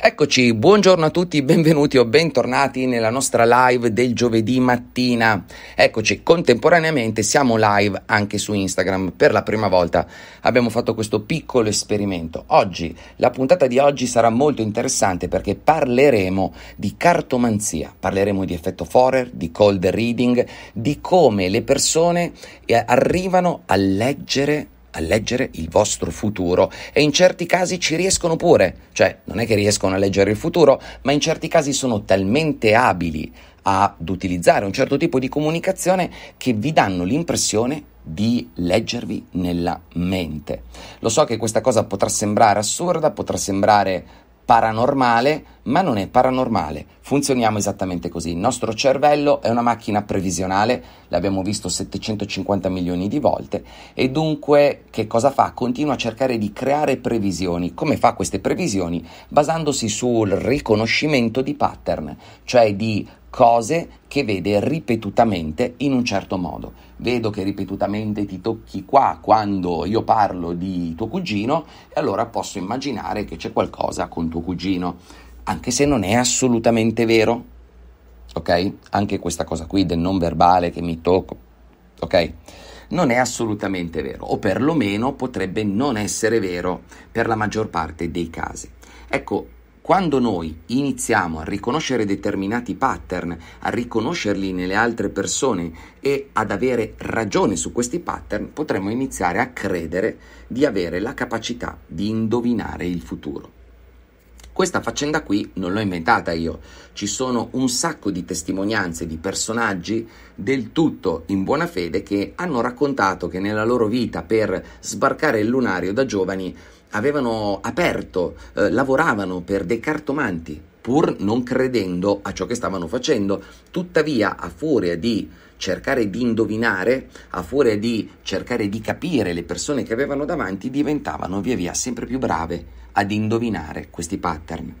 Eccoci, buongiorno a tutti, benvenuti o bentornati nella nostra live del giovedì mattina. Eccoci, contemporaneamente siamo live anche su Instagram. Per la prima volta abbiamo fatto questo piccolo esperimento. Oggi, la puntata di oggi sarà molto interessante perché parleremo di cartomanzia, parleremo di effetto Forer, di cold reading, di come le persone eh, arrivano a leggere a leggere il vostro futuro e in certi casi ci riescono pure, cioè non è che riescono a leggere il futuro, ma in certi casi sono talmente abili ad utilizzare un certo tipo di comunicazione che vi danno l'impressione di leggervi nella mente. Lo so che questa cosa potrà sembrare assurda, potrà sembrare paranormale, ma non è paranormale. Funzioniamo esattamente così. Il nostro cervello è una macchina previsionale, l'abbiamo visto 750 milioni di volte, e dunque che cosa fa? Continua a cercare di creare previsioni. Come fa queste previsioni? Basandosi sul riconoscimento di pattern, cioè di cose che vede ripetutamente in un certo modo. Vedo che ripetutamente ti tocchi qua quando io parlo di tuo cugino e allora posso immaginare che c'è qualcosa con tuo cugino, anche se non è assolutamente vero. Ok? Anche questa cosa qui del non verbale che mi tocco. Ok? Non è assolutamente vero, o perlomeno potrebbe non essere vero per la maggior parte dei casi. Ecco, quando noi iniziamo a riconoscere determinati pattern, a riconoscerli nelle altre persone e ad avere ragione su questi pattern, potremo iniziare a credere di avere la capacità di indovinare il futuro. Questa faccenda qui non l'ho inventata io, ci sono un sacco di testimonianze di personaggi del tutto in buona fede che hanno raccontato che nella loro vita per sbarcare il lunario da giovani avevano aperto, eh, lavoravano per dei cartomanti, pur non credendo a ciò che stavano facendo. Tuttavia, a furia di cercare di indovinare, a furia di cercare di capire le persone che avevano davanti, diventavano via via sempre più brave ad indovinare questi pattern.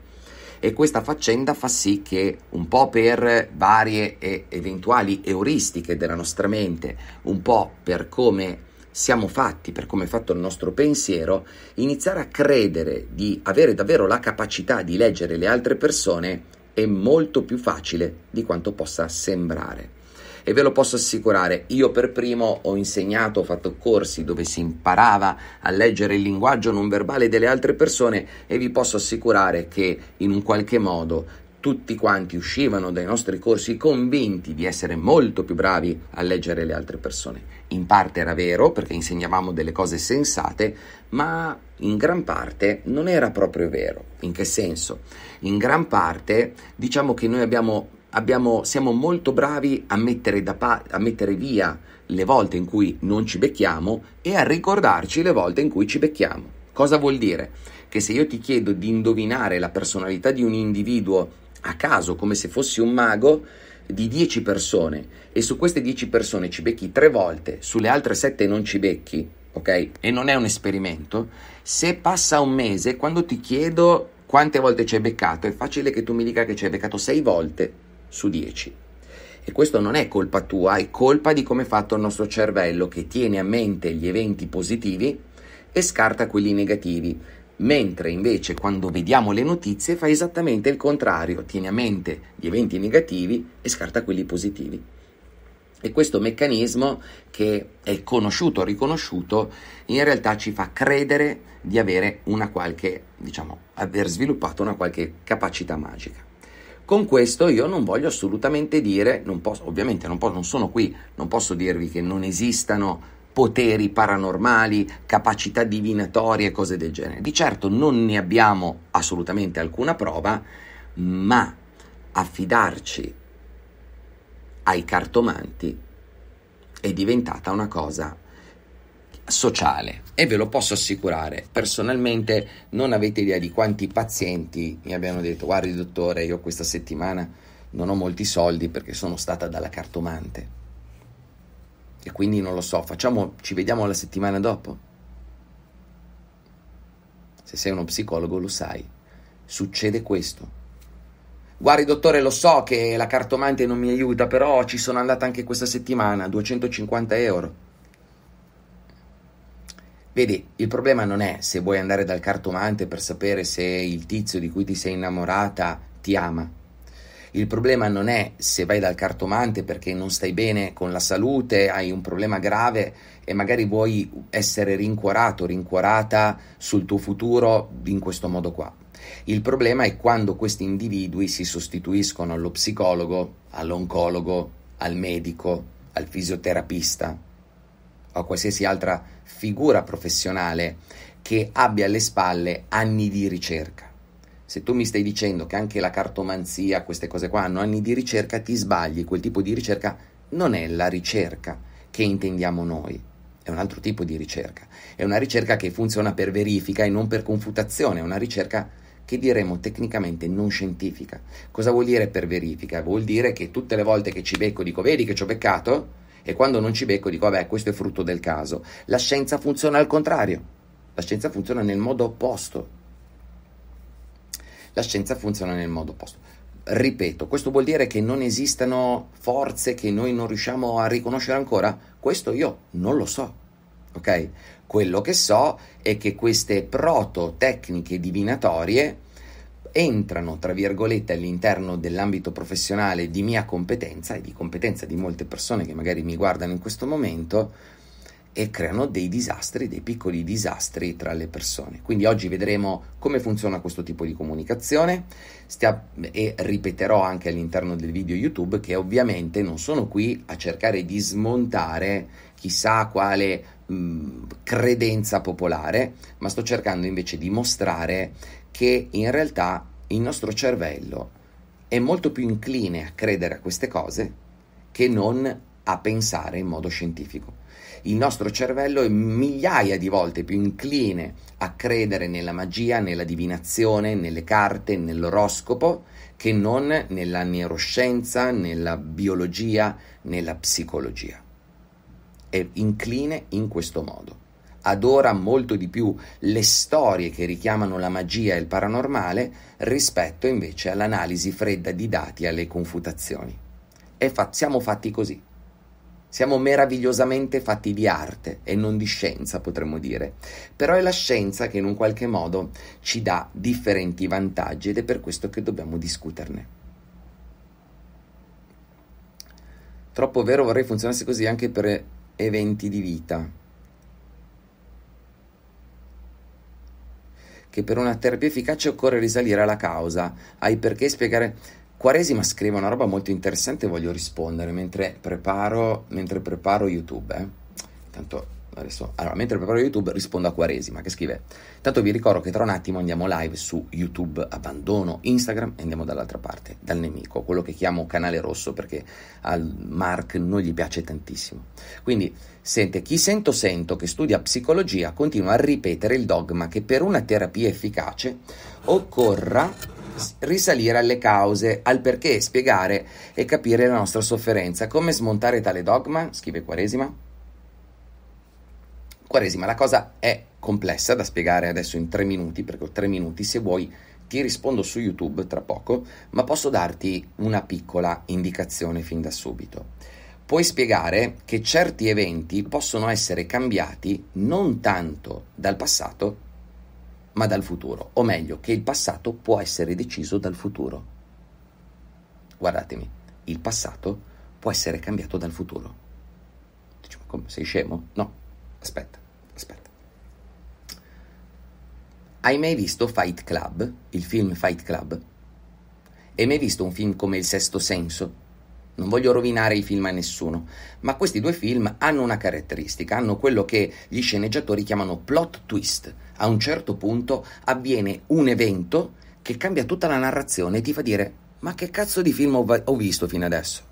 E questa faccenda fa sì che, un po' per varie e eventuali euristiche della nostra mente, un po' per come siamo fatti, per come è fatto il nostro pensiero, iniziare a credere di avere davvero la capacità di leggere le altre persone è molto più facile di quanto possa sembrare. E ve lo posso assicurare, io per primo ho insegnato, ho fatto corsi dove si imparava a leggere il linguaggio non verbale delle altre persone e vi posso assicurare che in un qualche modo tutti quanti uscivano dai nostri corsi convinti di essere molto più bravi a leggere le altre persone in parte era vero perché insegnavamo delle cose sensate, ma in gran parte non era proprio vero. In che senso? In gran parte diciamo che noi abbiamo, abbiamo, siamo molto bravi a mettere, pa- a mettere via le volte in cui non ci becchiamo e a ricordarci le volte in cui ci becchiamo. Cosa vuol dire? Che se io ti chiedo di indovinare la personalità di un individuo a caso, come se fossi un mago, di 10 persone e su queste 10 persone ci becchi tre volte, sulle altre 7 non ci becchi, ok? E non è un esperimento. Se passa un mese, quando ti chiedo quante volte ci hai beccato, è facile che tu mi dica che ci hai beccato 6 volte su 10. E questo non è colpa tua, è colpa di come è fatto il nostro cervello che tiene a mente gli eventi positivi e scarta quelli negativi mentre invece quando vediamo le notizie fa esattamente il contrario, tiene a mente gli eventi negativi e scarta quelli positivi. E questo meccanismo, che è conosciuto, riconosciuto, in realtà ci fa credere di avere una qualche, diciamo, aver sviluppato una qualche capacità magica. Con questo io non voglio assolutamente dire, non posso, ovviamente non, posso, non sono qui, non posso dirvi che non esistano poteri paranormali, capacità divinatorie, cose del genere. Di certo non ne abbiamo assolutamente alcuna prova, ma affidarci ai cartomanti è diventata una cosa sociale e ve lo posso assicurare personalmente non avete idea di quanti pazienti mi abbiano detto guardi dottore io questa settimana non ho molti soldi perché sono stata dalla cartomante e quindi non lo so, facciamo, ci vediamo la settimana dopo. Se sei uno psicologo lo sai, succede questo. Guardi dottore, lo so che la cartomante non mi aiuta, però ci sono andata anche questa settimana, 250 euro. Vedi, il problema non è se vuoi andare dal cartomante per sapere se il tizio di cui ti sei innamorata ti ama. Il problema non è se vai dal cartomante perché non stai bene con la salute, hai un problema grave e magari vuoi essere rincuorato, rincuorata sul tuo futuro in questo modo qua. Il problema è quando questi individui si sostituiscono allo psicologo, all'oncologo, al medico, al fisioterapista o a qualsiasi altra figura professionale che abbia alle spalle anni di ricerca se tu mi stai dicendo che anche la cartomanzia, queste cose qua hanno anni di ricerca, ti sbagli, quel tipo di ricerca non è la ricerca che intendiamo noi, è un altro tipo di ricerca, è una ricerca che funziona per verifica e non per confutazione, è una ricerca che diremmo tecnicamente non scientifica. Cosa vuol dire per verifica? Vuol dire che tutte le volte che ci becco dico vedi che ci ho beccato e quando non ci becco dico vabbè questo è frutto del caso. La scienza funziona al contrario, la scienza funziona nel modo opposto la scienza funziona nel modo opposto. Ripeto, questo vuol dire che non esistano forze che noi non riusciamo a riconoscere ancora? Questo io non lo so. Ok? Quello che so è che queste proto-tecniche divinatorie entrano, tra virgolette, all'interno dell'ambito professionale di mia competenza e di competenza di molte persone che magari mi guardano in questo momento e creano dei disastri, dei piccoli disastri tra le persone. Quindi oggi vedremo come funziona questo tipo di comunicazione Stia, e ripeterò anche all'interno del video YouTube che ovviamente non sono qui a cercare di smontare chissà quale mh, credenza popolare, ma sto cercando invece di mostrare che in realtà il nostro cervello è molto più incline a credere a queste cose che non a pensare in modo scientifico il nostro cervello è migliaia di volte più incline a credere nella magia, nella divinazione, nelle carte, nell'oroscopo, che non nella neuroscienza, nella biologia, nella psicologia. È incline in questo modo. Adora molto di più le storie che richiamano la magia e il paranormale rispetto invece all'analisi fredda di dati e alle confutazioni. E fa- siamo fatti così. Siamo meravigliosamente fatti di arte e non di scienza, potremmo dire. Però è la scienza che in un qualche modo ci dà differenti vantaggi ed è per questo che dobbiamo discuterne. Troppo vero vorrei funzionasse così anche per eventi di vita. Che per una terapia efficace occorre risalire alla causa, ai perché spiegare Quaresima scrive una roba molto interessante e voglio rispondere mentre preparo, mentre preparo YouTube. Eh. Tanto adesso, allora, mentre preparo YouTube rispondo a Quaresima che scrive: Tanto vi ricordo che tra un attimo andiamo live su YouTube, abbandono Instagram e andiamo dall'altra parte, dal nemico, quello che chiamo canale rosso perché al Mark non gli piace tantissimo. Quindi, sente, chi sento sento che studia psicologia continua a ripetere il dogma che per una terapia efficace occorra risalire alle cause, al perché, spiegare e capire la nostra sofferenza. Come smontare tale dogma? Scrive Quaresima. Quaresima, la cosa è complessa da spiegare adesso in tre minuti, perché ho tre minuti, se vuoi ti rispondo su YouTube tra poco, ma posso darti una piccola indicazione fin da subito puoi spiegare che certi eventi possono essere cambiati non tanto dal passato ma dal futuro, o meglio, che il passato può essere deciso dal futuro. Guardatemi, il passato può essere cambiato dal futuro. Diciamo, come, sei scemo? No, aspetta, aspetta. Hai mai visto Fight Club, il film Fight Club? Hai mai visto un film come Il Sesto Senso? non voglio rovinare i film a nessuno, ma questi due film hanno una caratteristica, hanno quello che gli sceneggiatori chiamano plot twist. A un certo punto avviene un evento che cambia tutta la narrazione e ti fa dire ma che cazzo di film ho, ho visto fino adesso?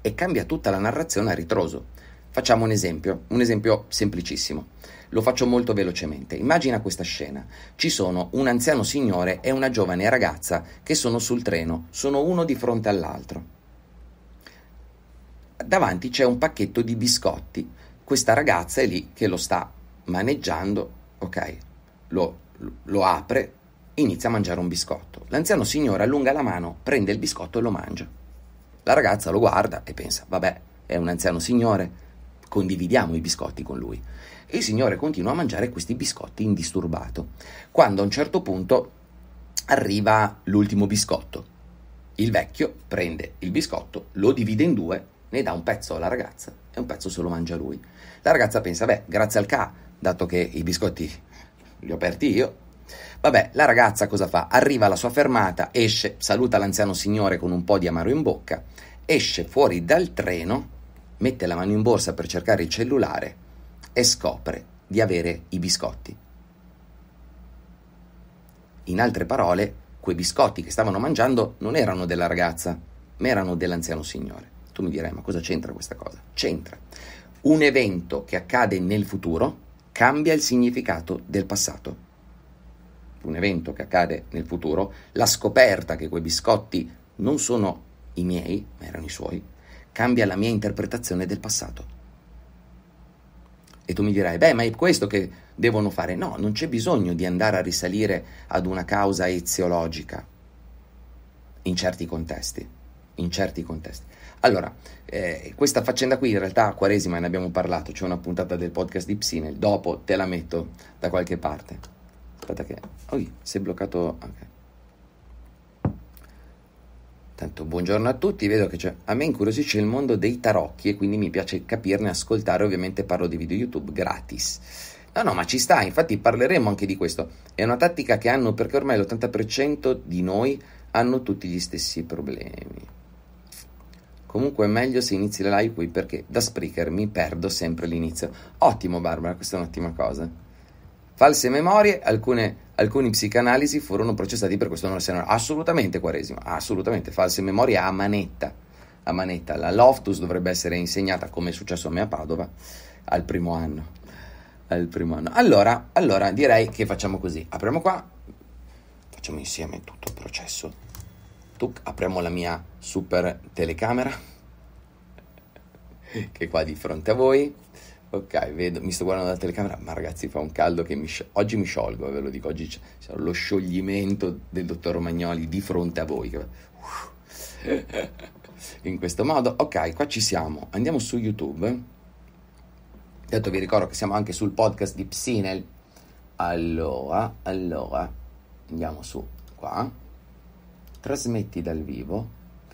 E cambia tutta la narrazione a ritroso. Facciamo un esempio, un esempio semplicissimo. Lo faccio molto velocemente. Immagina questa scena. Ci sono un anziano signore e una giovane ragazza che sono sul treno, sono uno di fronte all'altro. Davanti c'è un pacchetto di biscotti. Questa ragazza è lì che lo sta maneggiando, ok? Lo, lo apre, inizia a mangiare un biscotto. L'anziano signore allunga la mano, prende il biscotto e lo mangia. La ragazza lo guarda e pensa, vabbè, è un anziano signore, condividiamo i biscotti con lui. E il signore continua a mangiare questi biscotti indisturbato, quando a un certo punto arriva l'ultimo biscotto. Il vecchio prende il biscotto, lo divide in due, ne dà un pezzo alla ragazza e un pezzo se lo mangia lui. La ragazza pensa, beh, grazie al ca, dato che i biscotti li ho aperti io, Vabbè, la ragazza cosa fa? Arriva alla sua fermata, esce, saluta l'anziano signore con un po' di amaro in bocca, esce fuori dal treno mette la mano in borsa per cercare il cellulare e scopre di avere i biscotti. In altre parole, quei biscotti che stavano mangiando non erano della ragazza, ma erano dell'anziano signore. Tu mi dirai, ma cosa c'entra questa cosa? C'entra. Un evento che accade nel futuro cambia il significato del passato. Un evento che accade nel futuro, la scoperta che quei biscotti non sono i miei, ma erano i suoi, cambia la mia interpretazione del passato. E tu mi dirai, beh, ma è questo che devono fare. No, non c'è bisogno di andare a risalire ad una causa eziologica in certi contesti. In certi contesti. Allora, eh, questa faccenda qui in realtà a Quaresima ne abbiamo parlato, c'è una puntata del podcast di Psinel, dopo te la metto da qualche parte. Aspetta che... Oh, si è bloccato... Okay. Tanto buongiorno a tutti, vedo che a me incuriosisce il mondo dei tarocchi e quindi mi piace capirne, ascoltare, ovviamente parlo di video YouTube gratis. No, no, ma ci sta, infatti parleremo anche di questo. È una tattica che hanno perché ormai l'80% di noi hanno tutti gli stessi problemi. Comunque è meglio se inizi la live qui perché da Spreaker mi perdo sempre l'inizio. Ottimo Barbara, questa è un'ottima cosa. False memorie, alcune alcuni psicanalisi furono processati per questo non essere assolutamente quaresima, assolutamente false memorie a manetta, a manetta. La Loftus dovrebbe essere insegnata come è successo a me a Padova al primo anno. Al primo anno. Allora, allora direi che facciamo così, apriamo qua, facciamo insieme tutto il processo. Tuc, apriamo la mia super telecamera che è qua di fronte a voi Ok, vedo, mi sto guardando la telecamera, ma ragazzi fa un caldo che mi sci- oggi mi sciolgo, ve lo dico, oggi c'è, c'è lo scioglimento del dottor Romagnoli di fronte a voi. In questo modo, ok, qua ci siamo, andiamo su YouTube. Detto vi ricordo che siamo anche sul podcast di Psinel. Allora, allora, andiamo su qua. Trasmetti dal vivo,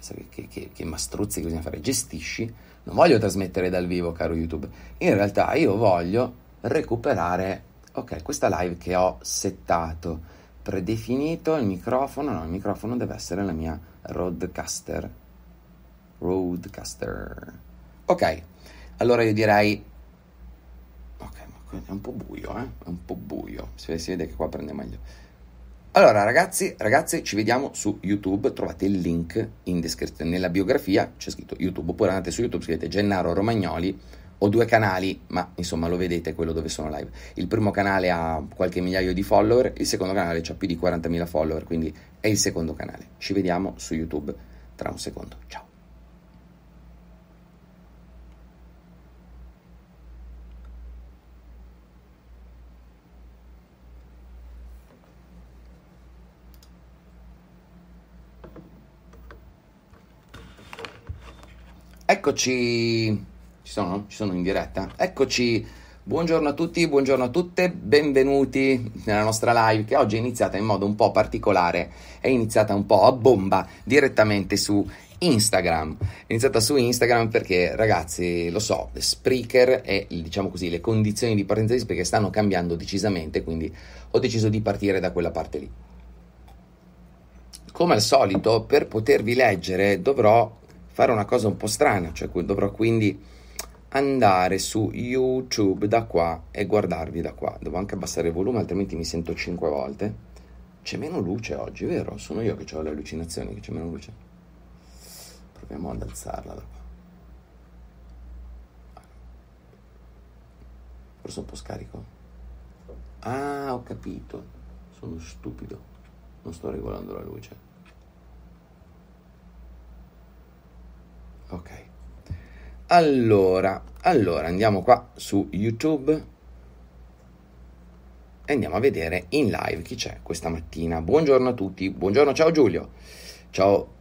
che, che, che, che mastruzzi che bisogna fare, gestisci non voglio trasmettere dal vivo, caro YouTube. In realtà io voglio recuperare, ok, questa live che ho settato, predefinito, il microfono, no, il microfono deve essere la mia Roadcaster. Roadcaster. Ok, allora io direi... Ok, ma è un po' buio, eh? È un po' buio. Si vede che qua prende meglio. Allora ragazzi, ragazze, ci vediamo su YouTube, trovate il link in descrizione, nella biografia c'è scritto YouTube, oppure andate su YouTube, scrivete Gennaro Romagnoli, ho due canali, ma insomma lo vedete quello dove sono live. Il primo canale ha qualche migliaio di follower, il secondo canale ha più di 40.000 follower, quindi è il secondo canale. Ci vediamo su YouTube tra un secondo, ciao! Eccoci, ci sono? Ci sono in diretta? Eccoci, buongiorno a tutti, buongiorno a tutte, benvenuti nella nostra live che oggi è iniziata in modo un po' particolare, è iniziata un po' a bomba direttamente su Instagram. È iniziata su Instagram perché ragazzi, lo so, Spreaker e diciamo così le condizioni di partenza di Spreaker stanno cambiando decisamente, quindi ho deciso di partire da quella parte lì. Come al solito, per potervi leggere dovrò fare una cosa un po' strana, cioè dovrò quindi andare su YouTube da qua e guardarvi da qua. Devo anche abbassare il volume, altrimenti mi sento 5 volte. C'è meno luce oggi, vero? Sono io che ho le allucinazioni, che c'è meno luce. Proviamo ad alzarla da qua. Forse un po' scarico. Ah, ho capito. Sono stupido. Non sto regolando la luce. ok allora allora andiamo qua su youtube e andiamo a vedere in live chi c'è questa mattina buongiorno a tutti buongiorno ciao Giulio ciao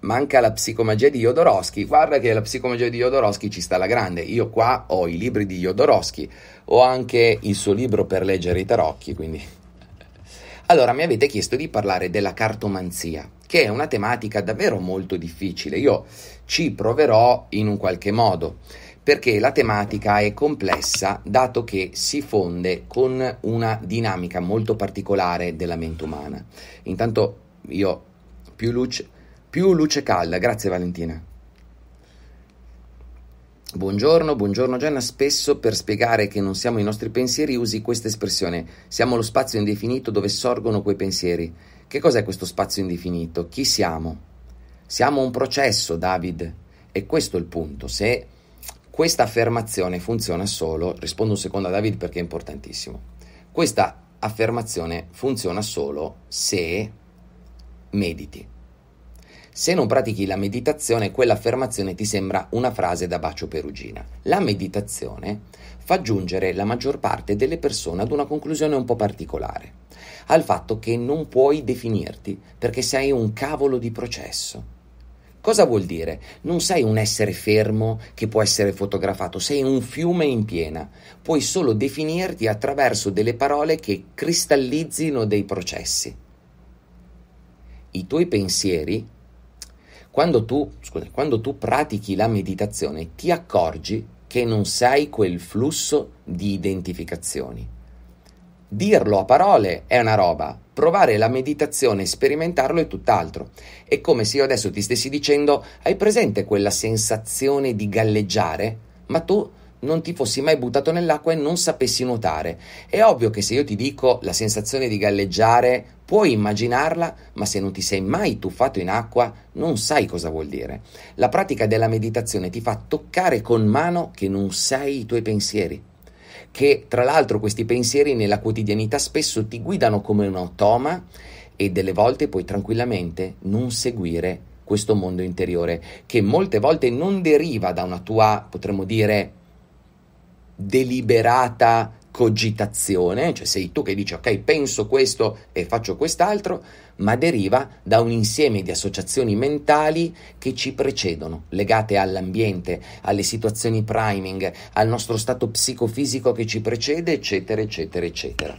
manca la psicomagia di Jodorowsky. Guarda che la psicomagia di Jodorowsky ci sta alla grande. Io qua ho i libri di Jodorowsky, ho anche il suo libro per leggere i tarocchi, quindi... Allora, mi avete chiesto di parlare della cartomanzia che è una tematica davvero molto difficile. Io ci proverò in un qualche modo, perché la tematica è complessa dato che si fonde con una dinamica molto particolare della mente umana. Intanto io più luce, più luce calda, grazie Valentina. Buongiorno, buongiorno Gianna. Spesso per spiegare che non siamo i nostri pensieri usi questa espressione. Siamo lo spazio indefinito dove sorgono quei pensieri. Che cos'è questo spazio indefinito? Chi siamo? Siamo un processo, David. E questo è il punto. Se questa affermazione funziona solo, rispondo un secondo a David perché è importantissimo. Questa affermazione funziona solo se mediti. Se non pratichi la meditazione, quell'affermazione ti sembra una frase da bacio perugina. La meditazione fa giungere la maggior parte delle persone ad una conclusione un po' particolare al fatto che non puoi definirti perché sei un cavolo di processo. Cosa vuol dire? Non sei un essere fermo che può essere fotografato, sei un fiume in piena. Puoi solo definirti attraverso delle parole che cristallizzino dei processi. I tuoi pensieri, quando tu, scusa, quando tu pratichi la meditazione, ti accorgi che non sei quel flusso di identificazioni Dirlo a parole è una roba, provare la meditazione sperimentarlo è tutt'altro. È come se io adesso ti stessi dicendo hai presente quella sensazione di galleggiare, ma tu non ti fossi mai buttato nell'acqua e non sapessi nuotare. È ovvio che se io ti dico la sensazione di galleggiare, puoi immaginarla, ma se non ti sei mai tuffato in acqua, non sai cosa vuol dire. La pratica della meditazione ti fa toccare con mano che non sei i tuoi pensieri che tra l'altro questi pensieri nella quotidianità spesso ti guidano come un automa e delle volte puoi tranquillamente non seguire questo mondo interiore che molte volte non deriva da una tua, potremmo dire, deliberata cogitazione, cioè sei tu che dici ok penso questo e faccio quest'altro, ma deriva da un insieme di associazioni mentali che ci precedono, legate all'ambiente, alle situazioni priming, al nostro stato psicofisico che ci precede, eccetera, eccetera, eccetera.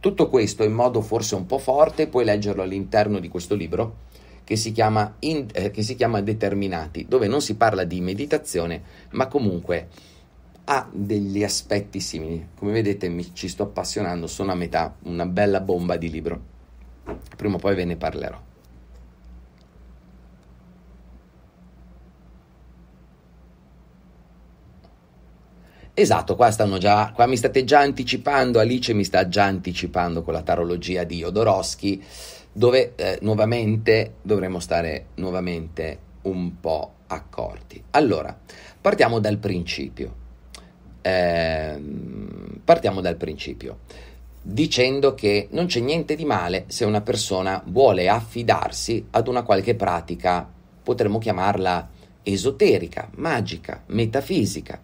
Tutto questo in modo forse un po' forte puoi leggerlo all'interno di questo libro che si, chiama, in, eh, che si chiama Determinati, dove non si parla di meditazione, ma comunque ha degli aspetti simili. Come vedete mi, ci sto appassionando, sono a metà, una bella bomba di libro. Prima o poi ve ne parlerò. Esatto, qua, già, qua mi state già anticipando, Alice mi sta già anticipando con la tarologia di Jodorowsky, dove eh, nuovamente dovremo stare nuovamente un po' accorti. Allora, partiamo dal principio. Eh, partiamo dal principio dicendo che non c'è niente di male se una persona vuole affidarsi ad una qualche pratica, potremmo chiamarla esoterica, magica, metafisica.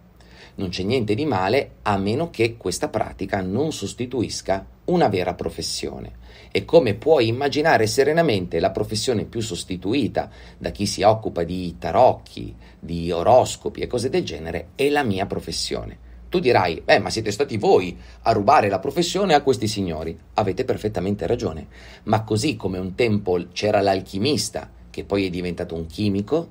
Non c'è niente di male a meno che questa pratica non sostituisca una vera professione. E come puoi immaginare serenamente la professione più sostituita da chi si occupa di tarocchi, di oroscopi e cose del genere è la mia professione. Tu dirai, beh, ma siete stati voi a rubare la professione a questi signori. Avete perfettamente ragione. Ma così come un tempo c'era l'alchimista, che poi è diventato un chimico,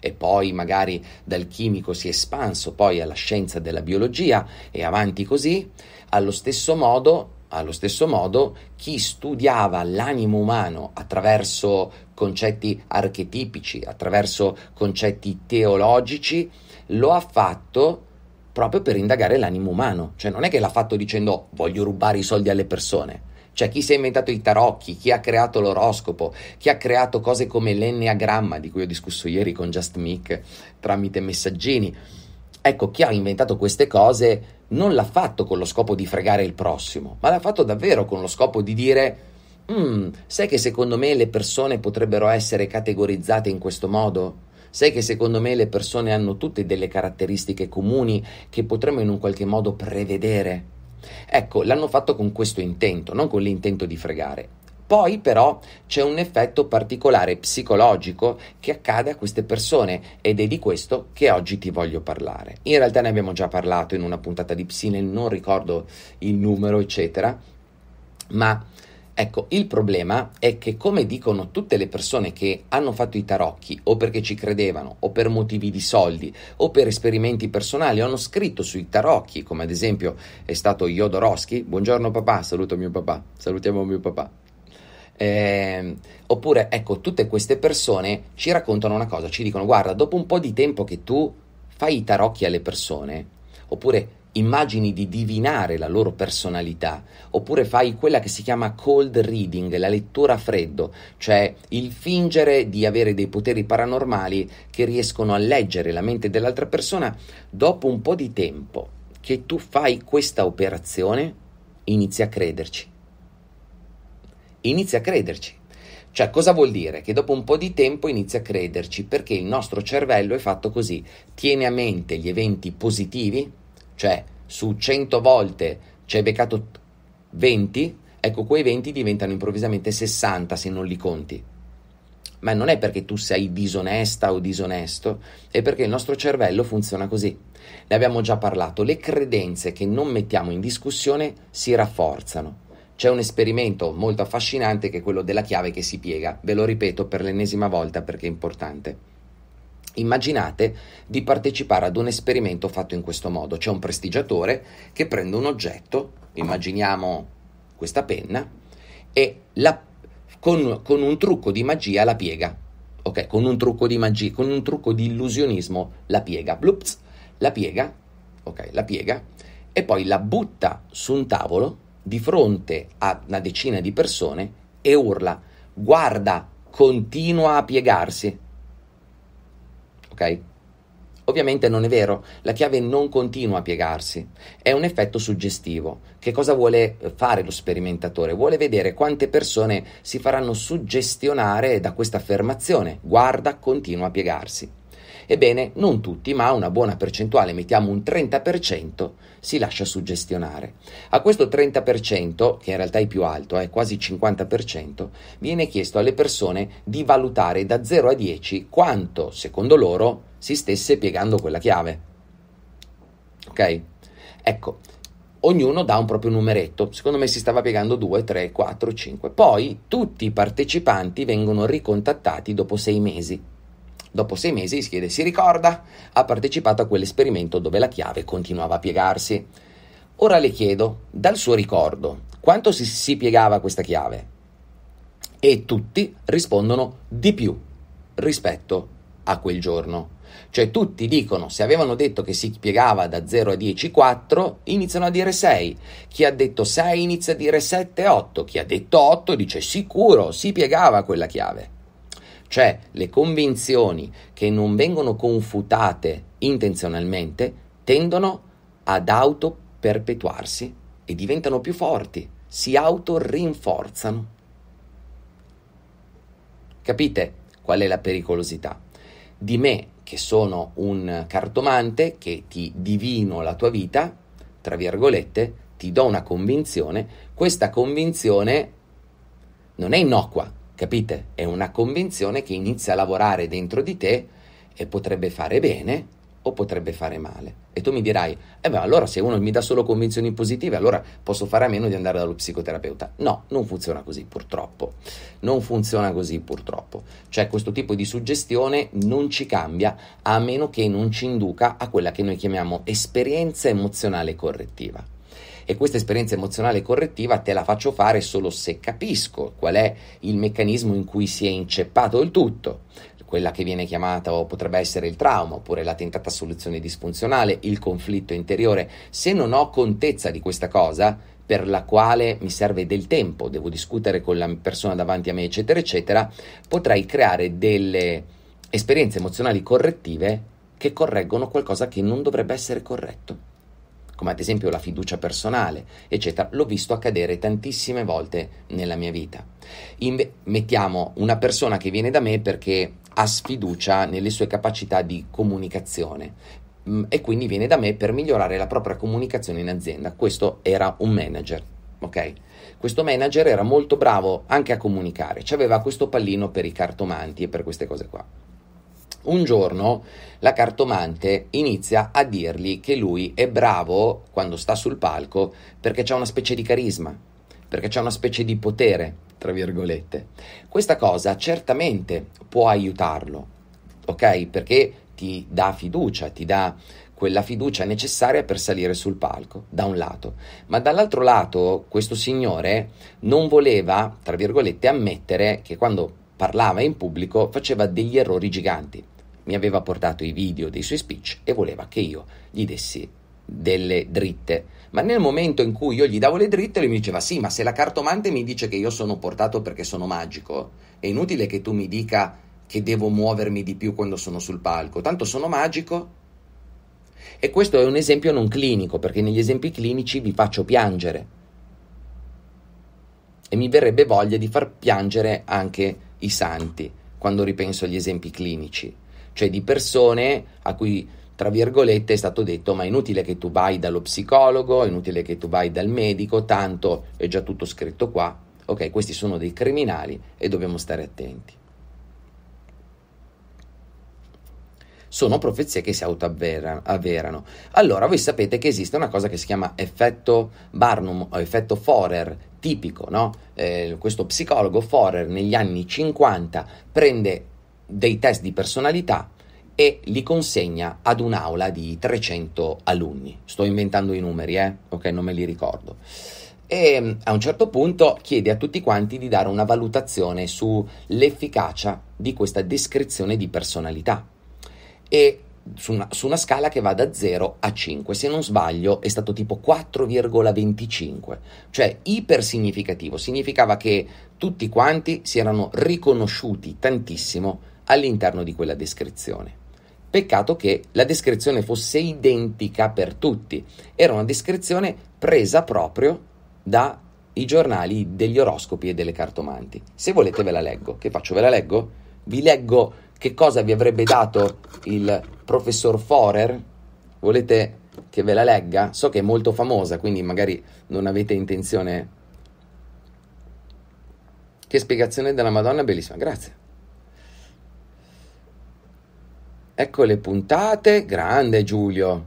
e poi magari dal chimico si è espanso poi alla scienza della biologia e avanti così, allo stesso modo, allo stesso modo chi studiava l'animo umano attraverso concetti archetipici, attraverso concetti teologici, lo ha fatto proprio per indagare l'animo umano, cioè non è che l'ha fatto dicendo voglio rubare i soldi alle persone. Cioè, chi si è inventato i tarocchi, chi ha creato l'oroscopo, chi ha creato cose come l'enneagramma, di cui ho discusso ieri con Just Meek tramite messaggini. Ecco, chi ha inventato queste cose non l'ha fatto con lo scopo di fregare il prossimo, ma l'ha fatto davvero con lo scopo di dire Mm, sai che secondo me le persone potrebbero essere categorizzate in questo modo? Sai che secondo me le persone hanno tutte delle caratteristiche comuni che potremmo in un qualche modo prevedere. Ecco, l'hanno fatto con questo intento, non con l'intento di fregare. Poi però c'è un effetto particolare psicologico che accade a queste persone ed è di questo che oggi ti voglio parlare. In realtà ne abbiamo già parlato in una puntata di Psine, non ricordo il numero, eccetera, ma Ecco, il problema è che come dicono tutte le persone che hanno fatto i tarocchi o perché ci credevano o per motivi di soldi o per esperimenti personali hanno scritto sui tarocchi, come ad esempio è stato Jodorowsky, buongiorno papà, saluto mio papà, salutiamo mio papà. Eh, oppure, ecco, tutte queste persone ci raccontano una cosa, ci dicono guarda, dopo un po' di tempo che tu fai i tarocchi alle persone, oppure immagini di divinare la loro personalità, oppure fai quella che si chiama cold reading, la lettura a freddo, cioè il fingere di avere dei poteri paranormali che riescono a leggere la mente dell'altra persona, dopo un po' di tempo che tu fai questa operazione, inizi a crederci. Inizia a crederci. Cioè, cosa vuol dire? Che dopo un po' di tempo inizia a crederci perché il nostro cervello è fatto così, tiene a mente gli eventi positivi, cioè su 100 volte ci hai beccato 20, ecco quei 20 diventano improvvisamente 60 se non li conti. Ma non è perché tu sei disonesta o disonesto, è perché il nostro cervello funziona così. Ne abbiamo già parlato, le credenze che non mettiamo in discussione si rafforzano. C'è un esperimento molto affascinante che è quello della chiave che si piega, ve lo ripeto per l'ennesima volta perché è importante. Immaginate di partecipare ad un esperimento fatto in questo modo. C'è un prestigiatore che prende un oggetto, immaginiamo questa penna, e la, con, con, un trucco di magia la piega. Ok, con un trucco di magia, con un trucco di illusionismo la piega. Blups, la piega, ok, la piega, e poi la butta su un tavolo di fronte a una decina di persone e urla, guarda, continua a piegarsi ok? Ovviamente non è vero, la chiave non continua a piegarsi, è un effetto suggestivo. Che cosa vuole fare lo sperimentatore? Vuole vedere quante persone si faranno suggestionare da questa affermazione, guarda, continua a piegarsi. Ebbene, non tutti, ma una buona percentuale, mettiamo un 30%, si lascia suggestionare. A questo 30%, che in realtà è più alto, è eh, quasi 50%, viene chiesto alle persone di valutare da 0 a 10 quanto, secondo loro, si stesse piegando quella chiave. Ok? Ecco, ognuno dà un proprio numeretto, secondo me si stava piegando 2, 3, 4, 5. Poi tutti i partecipanti vengono ricontattati dopo 6 mesi Dopo sei mesi si chiede, si ricorda, ha partecipato a quell'esperimento dove la chiave continuava a piegarsi. Ora le chiedo, dal suo ricordo, quanto si, si piegava questa chiave? E tutti rispondono di più rispetto a quel giorno. Cioè tutti dicono, se avevano detto che si piegava da 0 a 10, 4, iniziano a dire 6. Chi ha detto 6 inizia a dire 7, 8. Chi ha detto 8 dice sicuro, si piegava quella chiave cioè le convinzioni che non vengono confutate intenzionalmente tendono ad auto-perpetuarsi e diventano più forti, si autorinforzano. Capite qual è la pericolosità? Di me che sono un cartomante che ti divino la tua vita, tra virgolette, ti do una convinzione, questa convinzione non è innocua, Capite? È una convinzione che inizia a lavorare dentro di te e potrebbe fare bene o potrebbe fare male. E tu mi dirai, eh beh, allora se uno mi dà solo convinzioni positive, allora posso fare a meno di andare dallo psicoterapeuta. No, non funziona così purtroppo. Non funziona così purtroppo. Cioè questo tipo di suggestione non ci cambia a meno che non ci induca a quella che noi chiamiamo esperienza emozionale correttiva e questa esperienza emozionale correttiva te la faccio fare solo se capisco qual è il meccanismo in cui si è inceppato il tutto quella che viene chiamata o potrebbe essere il trauma, oppure la tentata soluzione disfunzionale, il conflitto interiore, se non ho contezza di questa cosa, per la quale mi serve del tempo, devo discutere con la persona davanti a me, eccetera, eccetera, potrei creare delle esperienze emozionali correttive che correggono qualcosa che non dovrebbe essere corretto come ad esempio la fiducia personale, eccetera, l'ho visto accadere tantissime volte nella mia vita. Inve- mettiamo una persona che viene da me perché ha sfiducia nelle sue capacità di comunicazione mh, mm, e quindi viene da me per migliorare la propria comunicazione in azienda. Questo era un manager, ok? Questo manager era molto bravo anche a comunicare, aveva questo pallino per i cartomanti e per queste cose qua. Un giorno la cartomante inizia a dirgli che lui è bravo quando sta sul palco perché c'è una specie di carisma, perché c'è una specie di potere, tra virgolette. Questa cosa certamente può aiutarlo, ok? Perché ti dà fiducia, ti dà quella fiducia necessaria per salire sul palco, da un lato, ma dall'altro lato questo signore non voleva, tra virgolette, ammettere che quando parlava in pubblico faceva degli errori giganti mi aveva portato i video dei suoi speech e voleva che io gli dessi delle dritte. Ma nel momento in cui io gli davo le dritte, lui mi diceva: Sì, ma se la cartomante mi dice che io sono portato perché sono magico, è inutile che tu mi dica che devo muovermi di più quando sono sul palco, tanto sono magico. E questo è un esempio non clinico, perché negli esempi clinici vi faccio piangere. E mi verrebbe voglia di far piangere anche i santi quando ripenso agli esempi clinici cioè di persone a cui tra virgolette è stato detto ma è inutile che tu vai dallo psicologo, è inutile che tu vai dal medico, tanto è già tutto scritto qua. Ok, questi sono dei criminali e dobbiamo stare attenti. Sono profezie che si autoavverano. Allora, voi sapete che esiste una cosa che si chiama effetto Barnum o effetto Forer, tipico, no? Eh, questo psicologo Forer negli anni 50 prende dei test di personalità e li consegna ad un'aula di 300 alunni. Sto inventando i numeri, eh? ok, non me li ricordo. E mm, a un certo punto chiede a tutti quanti di dare una valutazione sull'efficacia di questa descrizione di personalità e su una, su una scala che va da 0 a 5, se non sbaglio è stato tipo 4,25, cioè ipersignificativo, significava che tutti quanti si erano riconosciuti tantissimo all'interno di quella descrizione. Peccato che la descrizione fosse identica per tutti, era una descrizione presa proprio dai giornali degli oroscopi e delle cartomanti. Se volete ve la leggo, che faccio? Ve la leggo? Vi leggo che cosa vi avrebbe dato il professor Forer? Volete che ve la legga? So che è molto famosa, quindi magari non avete intenzione... Che spiegazione della Madonna, bellissima, grazie. Ecco le puntate, grande Giulio.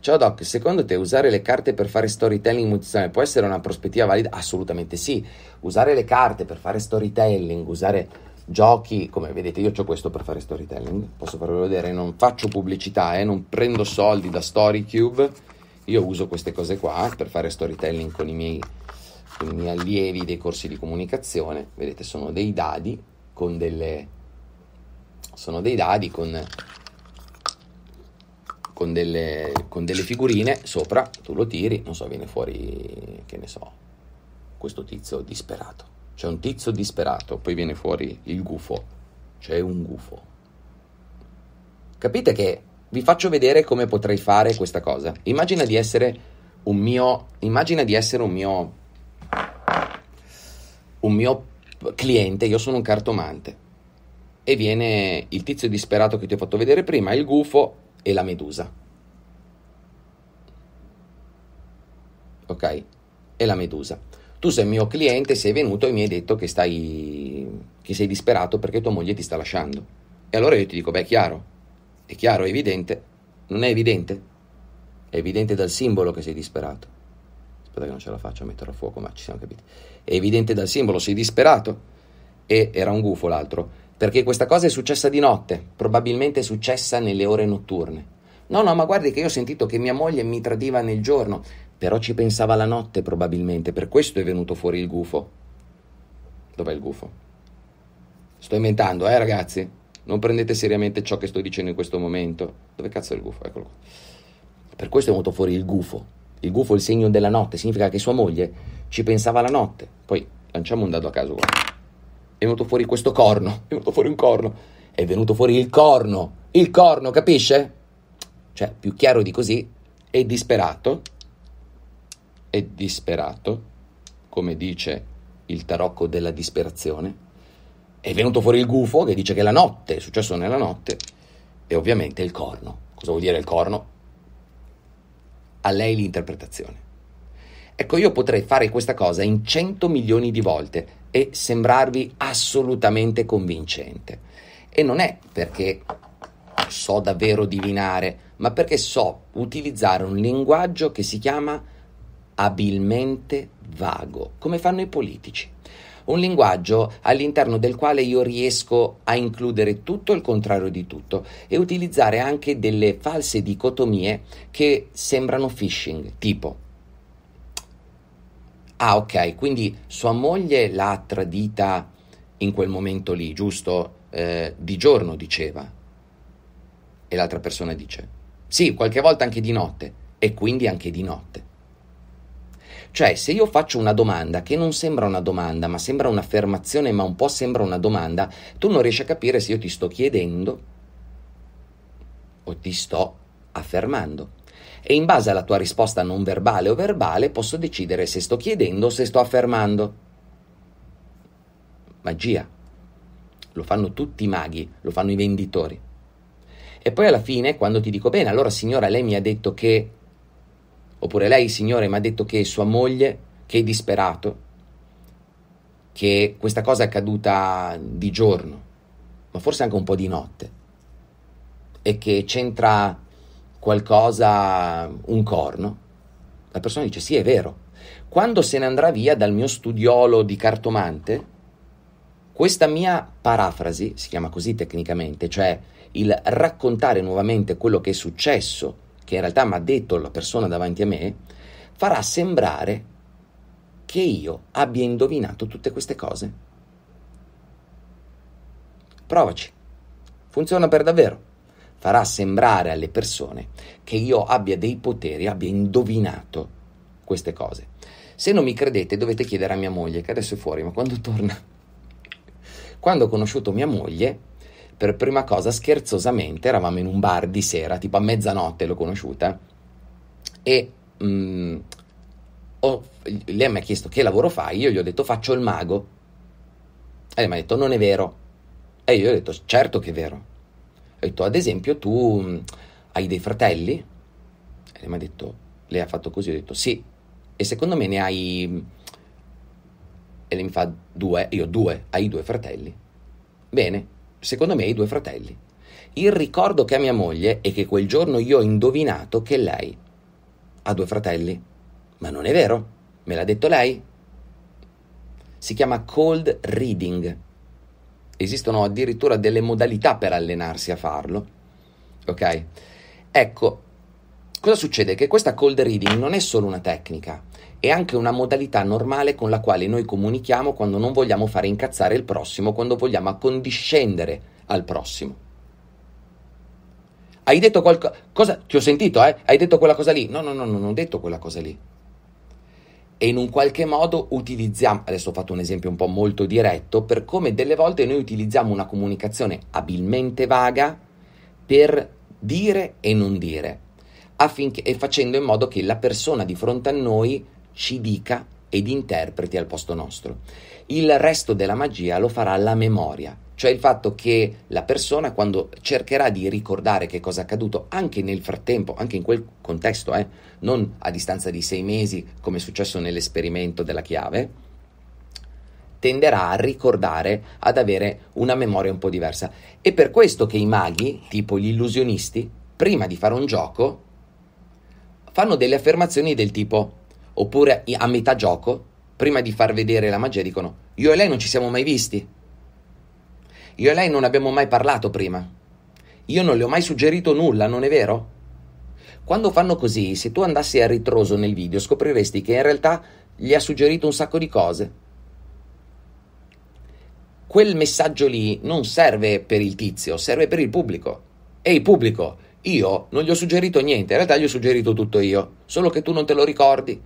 Ciao Doc, secondo te usare le carte per fare storytelling emozionale può essere una prospettiva valida? Assolutamente sì. Usare le carte per fare storytelling, usare giochi, come vedete io ho questo per fare storytelling, posso farvelo vedere, non faccio pubblicità, eh, non prendo soldi da StoryCube, io uso queste cose qua per fare storytelling con i miei, con i miei allievi dei corsi di comunicazione, vedete sono dei dadi con delle... sono dei dadi con con delle, con delle figurine sopra, tu lo tiri, non so, viene fuori, che ne so, questo tizio disperato. C'è un tizio disperato, poi viene fuori il gufo. C'è un gufo. Capite che vi faccio vedere come potrei fare questa cosa. Immagina di essere un mio. Immagina di essere un mio. Un mio cliente. Io sono un cartomante. E viene il tizio disperato che ti ho fatto vedere prima, il gufo, e la medusa. Ok? E la medusa. Tu sei mio cliente, sei venuto e mi hai detto che, stai, che sei disperato perché tua moglie ti sta lasciando. E allora io ti dico, beh, è chiaro, è chiaro, è evidente. Non è evidente? È evidente dal simbolo che sei disperato. Aspetta che non ce la faccio a metterlo a fuoco, ma ci siamo capiti. È evidente dal simbolo, sei disperato. E era un gufo l'altro perché questa cosa è successa di notte, probabilmente è successa nelle ore notturne. No, no, ma guardi che io ho sentito che mia moglie mi tradiva nel giorno, però ci pensava la notte probabilmente, per questo è venuto fuori il gufo. Dov'è il gufo? Sto inventando, eh ragazzi? Non prendete seriamente ciò che sto dicendo in questo momento. Dove cazzo è il gufo? Eccolo qua. Per questo è venuto fuori il gufo. Il gufo è il segno della notte, significa che sua moglie ci pensava la notte. Poi lanciamo un dado a caso qua è venuto fuori questo corno, è venuto fuori un corno, è venuto fuori il corno, il corno, capisce? Cioè, più chiaro di così, è disperato, è disperato, come dice il tarocco della disperazione, è venuto fuori il gufo che dice che la notte, è successo nella notte, e ovviamente il corno. Cosa vuol dire il corno? A lei l'interpretazione. Ecco, io potrei fare questa cosa in 100 milioni di volte, e sembrarvi assolutamente convincente. E non è perché so davvero divinare, ma perché so utilizzare un linguaggio che si chiama abilmente vago, come fanno i politici. Un linguaggio all'interno del quale io riesco a includere tutto il contrario di tutto e utilizzare anche delle false dicotomie che sembrano phishing, tipo Ah, ok, quindi sua moglie l'ha tradita in quel momento lì, giusto? Eh, di giorno diceva. E l'altra persona dice, sì, qualche volta anche di notte, e quindi anche di notte. Cioè, se io faccio una domanda che non sembra una domanda, ma sembra un'affermazione, ma un po' sembra una domanda, tu non riesci a capire se io ti sto chiedendo o ti sto affermando e in base alla tua risposta non verbale o verbale posso decidere se sto chiedendo o se sto affermando. Magia. Lo fanno tutti i maghi, lo fanno i venditori. E poi alla fine, quando ti dico, bene, allora signora, lei mi ha detto che... Oppure lei, signore, mi ha detto che sua moglie, che è disperato, che questa cosa è accaduta di giorno, ma forse anche un po' di notte, e che c'entra qualcosa, un corno, la persona dice sì, è vero. Quando se ne andrà via dal mio studiolo di cartomante, questa mia parafrasi, si chiama così tecnicamente, cioè il raccontare nuovamente quello che è successo, che in realtà mi ha detto la persona davanti a me, farà sembrare che io abbia indovinato tutte queste cose. Provaci. Funziona per davvero farà sembrare alle persone che io abbia dei poteri, abbia indovinato queste cose. Se non mi credete dovete chiedere a mia moglie, che adesso è fuori, ma quando torna? Quando ho conosciuto mia moglie, per prima cosa scherzosamente eravamo in un bar di sera, tipo a mezzanotte l'ho conosciuta, e mm, ho, lei mi ha chiesto che lavoro fai, io gli ho detto faccio il mago. E lei mi ha detto non è vero. E io gli ho detto certo che è vero. Ho detto, ad esempio, tu mm, hai dei fratelli? E lei mi ha detto, lei ha fatto così, ho detto sì. E secondo me ne hai... Mm, e lei mi fa due, io due, hai due fratelli. Bene, secondo me hai due fratelli. Il ricordo che ha mia moglie è che quel giorno io ho indovinato che lei ha due fratelli. Ma non è vero, me l'ha detto lei. Si chiama cold reading esistono addirittura delle modalità per allenarsi a farlo. Ok? Ecco, cosa succede? Che questa cold reading non è solo una tecnica, è anche una modalità normale con la quale noi comunichiamo quando non vogliamo fare incazzare il prossimo, quando vogliamo accondiscendere al prossimo. Hai detto qualcosa? Ti ho sentito, eh? Hai detto quella cosa lì? No, no, no, non ho detto quella cosa lì e in un qualche modo utilizziamo, adesso ho fatto un esempio un po' molto diretto, per come delle volte noi utilizziamo una comunicazione abilmente vaga per dire e non dire, affinché, e facendo in modo che la persona di fronte a noi ci dica ed interpreti al posto nostro. Il resto della magia lo farà la memoria, cioè il fatto che la persona quando cercherà di ricordare che cosa è accaduto anche nel frattempo, anche in quel contesto, eh, non a distanza di sei mesi come è successo nell'esperimento della chiave, tenderà a ricordare, ad avere una memoria un po' diversa. È per questo che i maghi, tipo gli illusionisti, prima di fare un gioco, fanno delle affermazioni del tipo, oppure a metà gioco, prima di far vedere la magia, dicono, io e lei non ci siamo mai visti io e lei non abbiamo mai parlato prima. Io non le ho mai suggerito nulla, non è vero? Quando fanno così, se tu andassi a ritroso nel video, scopriresti che in realtà gli ha suggerito un sacco di cose. Quel messaggio lì non serve per il tizio, serve per il pubblico. Ehi pubblico, io non gli ho suggerito niente, in realtà gli ho suggerito tutto io, solo che tu non te lo ricordi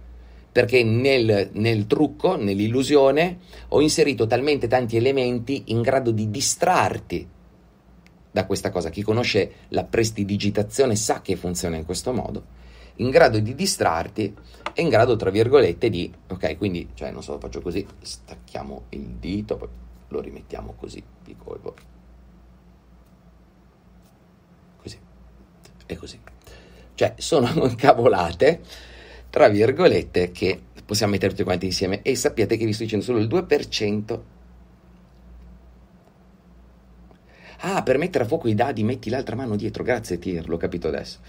perché nel, nel, trucco, nell'illusione, ho inserito talmente tanti elementi in grado di distrarti da questa cosa. Chi conosce la prestidigitazione sa che funziona in questo modo, in grado di distrarti e in grado, tra virgolette, di... Ok, quindi, cioè, non so, faccio così, stacchiamo il dito, poi lo rimettiamo così di colpo. Così. E così. Cioè, sono cavolate tra virgolette, che possiamo mettere tutti quanti insieme. E sappiate che vi sto dicendo solo il 2%. Ah, per mettere a fuoco i dadi metti l'altra mano dietro, grazie Tir, l'ho capito adesso.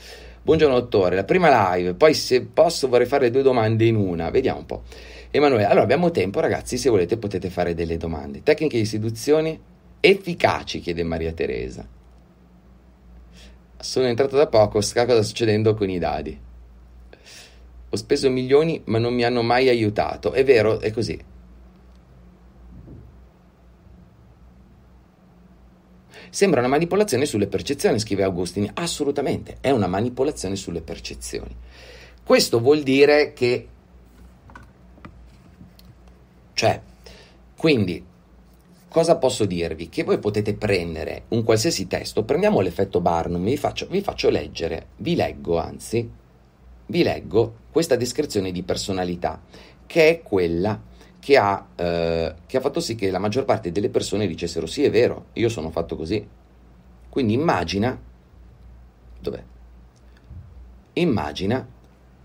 Buongiorno dottore, la prima live, poi se posso vorrei fare due domande in una, vediamo un po'. Emanuele, allora abbiamo tempo ragazzi, se volete potete fare delle domande. Tecniche di seduzione efficaci, chiede Maria Teresa. Sono entrato da poco, sta cosa sta succedendo con i dadi. Ho speso milioni ma non mi hanno mai aiutato. È vero, è così. Sembra una manipolazione sulle percezioni, scrive Agostini. Assolutamente, è una manipolazione sulle percezioni. Questo vuol dire che... Cioè, quindi, cosa posso dirvi? Che voi potete prendere un qualsiasi testo, prendiamo l'effetto Barnum, vi faccio, vi faccio leggere, vi leggo anzi, vi leggo questa descrizione di personalità, che è quella che ha, eh, che ha fatto sì che la maggior parte delle persone dicessero sì è vero, io sono fatto così. Quindi immagina, dov'è? Immagina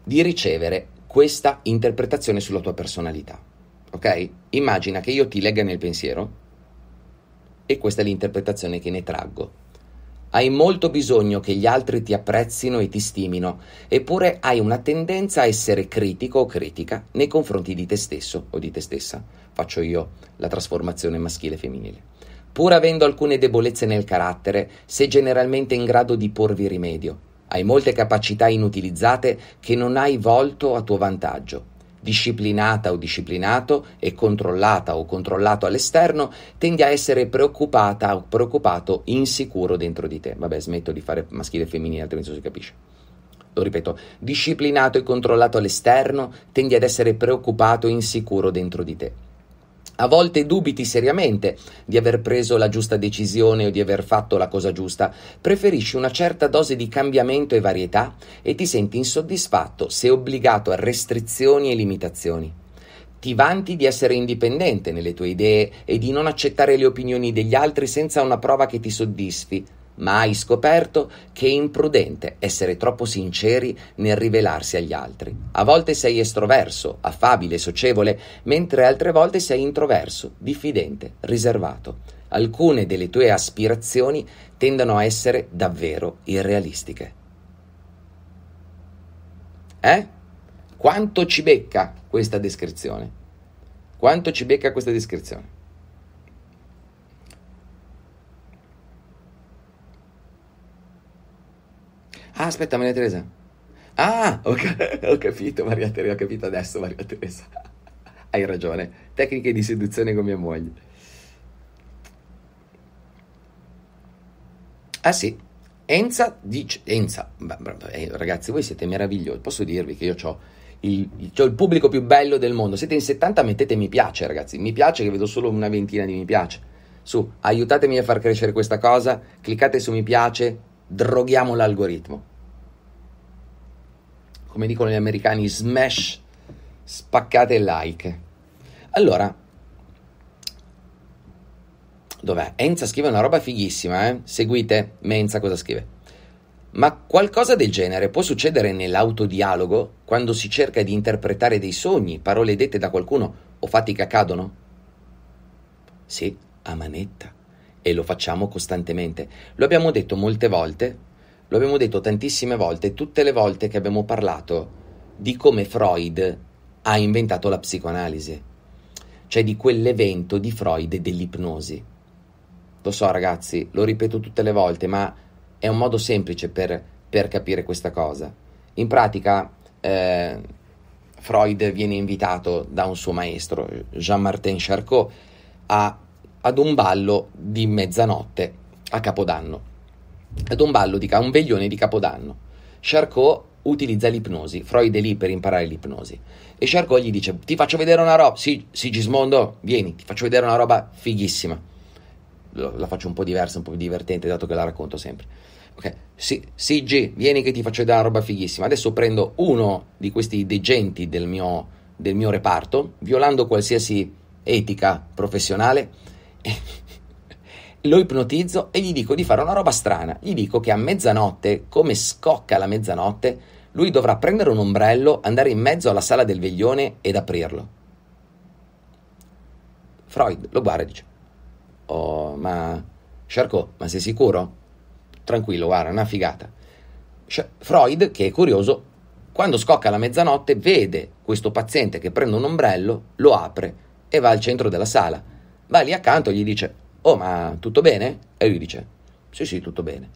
di ricevere questa interpretazione sulla tua personalità. Ok? Immagina che io ti legga nel pensiero e questa è l'interpretazione che ne traggo. Hai molto bisogno che gli altri ti apprezzino e ti stimino, eppure hai una tendenza a essere critico o critica nei confronti di te stesso o di te stessa. Faccio io la trasformazione maschile e femminile. Pur avendo alcune debolezze nel carattere, sei generalmente in grado di porvi rimedio. Hai molte capacità inutilizzate che non hai volto a tuo vantaggio disciplinata o disciplinato e controllata o controllato all'esterno, tendi a essere preoccupata o preoccupato insicuro dentro di te. Vabbè, smetto di fare maschile e femminile, altrimenti non si capisce. Lo ripeto, disciplinato e controllato all'esterno, tendi ad essere preoccupato e insicuro dentro di te. A volte dubiti seriamente di aver preso la giusta decisione o di aver fatto la cosa giusta, preferisci una certa dose di cambiamento e varietà e ti senti insoddisfatto se obbligato a restrizioni e limitazioni. Ti vanti di essere indipendente nelle tue idee e di non accettare le opinioni degli altri senza una prova che ti soddisfi, ma hai scoperto che è imprudente essere troppo sinceri nel rivelarsi agli altri. A volte sei estroverso, affabile, socievole, mentre altre volte sei introverso, diffidente, riservato. Alcune delle tue aspirazioni tendono a essere davvero irrealistiche. Eh? Quanto ci becca questa descrizione? Quanto ci becca questa descrizione? Ah, aspetta, Maria Teresa. Ah, ho, ca- ho capito, Maria Teresa, ho capito adesso, Maria Teresa. Hai ragione. Tecniche di seduzione con mia moglie. Ah sì, Enza dice, Enza, eh, ragazzi voi siete meravigliosi, posso dirvi che io ho il, il, pubblico più bello del mondo, siete in 70 mettete mi piace ragazzi, mi piace che vedo solo una ventina di mi piace, su aiutatemi a far crescere questa cosa, cliccate su mi piace, droghiamo l'algoritmo come dicono gli americani, smash, spaccate e like. Allora, dov'è? Enza scrive una roba fighissima, eh? Seguite Menza cosa scrive. Ma qualcosa del genere può succedere nell'autodialogo quando si cerca di interpretare dei sogni, parole dette da qualcuno o fatti che accadono? Sì, a manetta. E lo facciamo costantemente. Lo abbiamo detto molte volte lo abbiamo detto tantissime volte, tutte le volte che abbiamo parlato di come Freud ha inventato la psicoanalisi, cioè di quell'evento di Freud dell'ipnosi. Lo so ragazzi, lo ripeto tutte le volte, ma è un modo semplice per, per capire questa cosa. In pratica eh, Freud viene invitato da un suo maestro, Jean-Martin Charcot, a, ad un ballo di mezzanotte a Capodanno. Don Ballo dica un veglione di Capodanno. Charcot utilizza l'ipnosi, Freud è lì per imparare l'ipnosi. E Charcot gli dice, ti faccio vedere una roba, sì, Sigismondo, vieni, ti faccio vedere una roba fighissima. La faccio un po' diversa, un po' divertente, dato che la racconto sempre. Ok, sì, Sigi, vieni che ti faccio vedere una roba fighissima. Adesso prendo uno di questi degenti del mio, del mio reparto, violando qualsiasi etica professionale, e lo ipnotizzo e gli dico di fare una roba strana. Gli dico che a mezzanotte, come scocca la mezzanotte, lui dovrà prendere un ombrello, andare in mezzo alla sala del veglione ed aprirlo. Freud lo guarda e dice: Oh, ma Charcot, ma sei sicuro? Tranquillo, guarda, è una figata. Freud, che è curioso, quando scocca la mezzanotte, vede questo paziente che prende un ombrello, lo apre e va al centro della sala. Va lì accanto e gli dice: Oh, ma tutto bene? E lui dice: Sì, sì, tutto bene.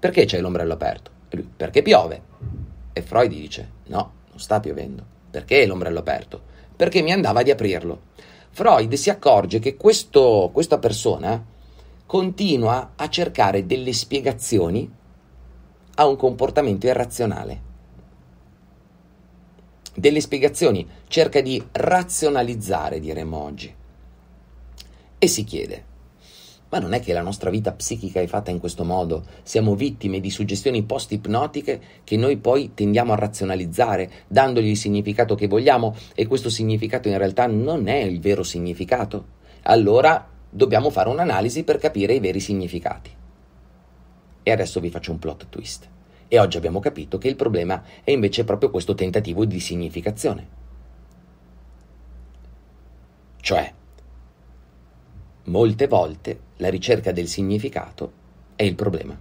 Perché c'è l'ombrello aperto? E lui: Perché piove. E Freud dice: No, non sta piovendo. Perché l'ombrello aperto? Perché mi andava di aprirlo. Freud si accorge che questo, questa persona continua a cercare delle spiegazioni a un comportamento irrazionale. Delle spiegazioni cerca di razionalizzare, diremmo oggi. E si chiede, ma non è che la nostra vita psichica è fatta in questo modo, siamo vittime di suggestioni post-ipnotiche che noi poi tendiamo a razionalizzare, dandogli il significato che vogliamo e questo significato in realtà non è il vero significato. Allora dobbiamo fare un'analisi per capire i veri significati. E adesso vi faccio un plot twist. E oggi abbiamo capito che il problema è invece proprio questo tentativo di significazione. Cioè, molte volte la ricerca del significato è il problema.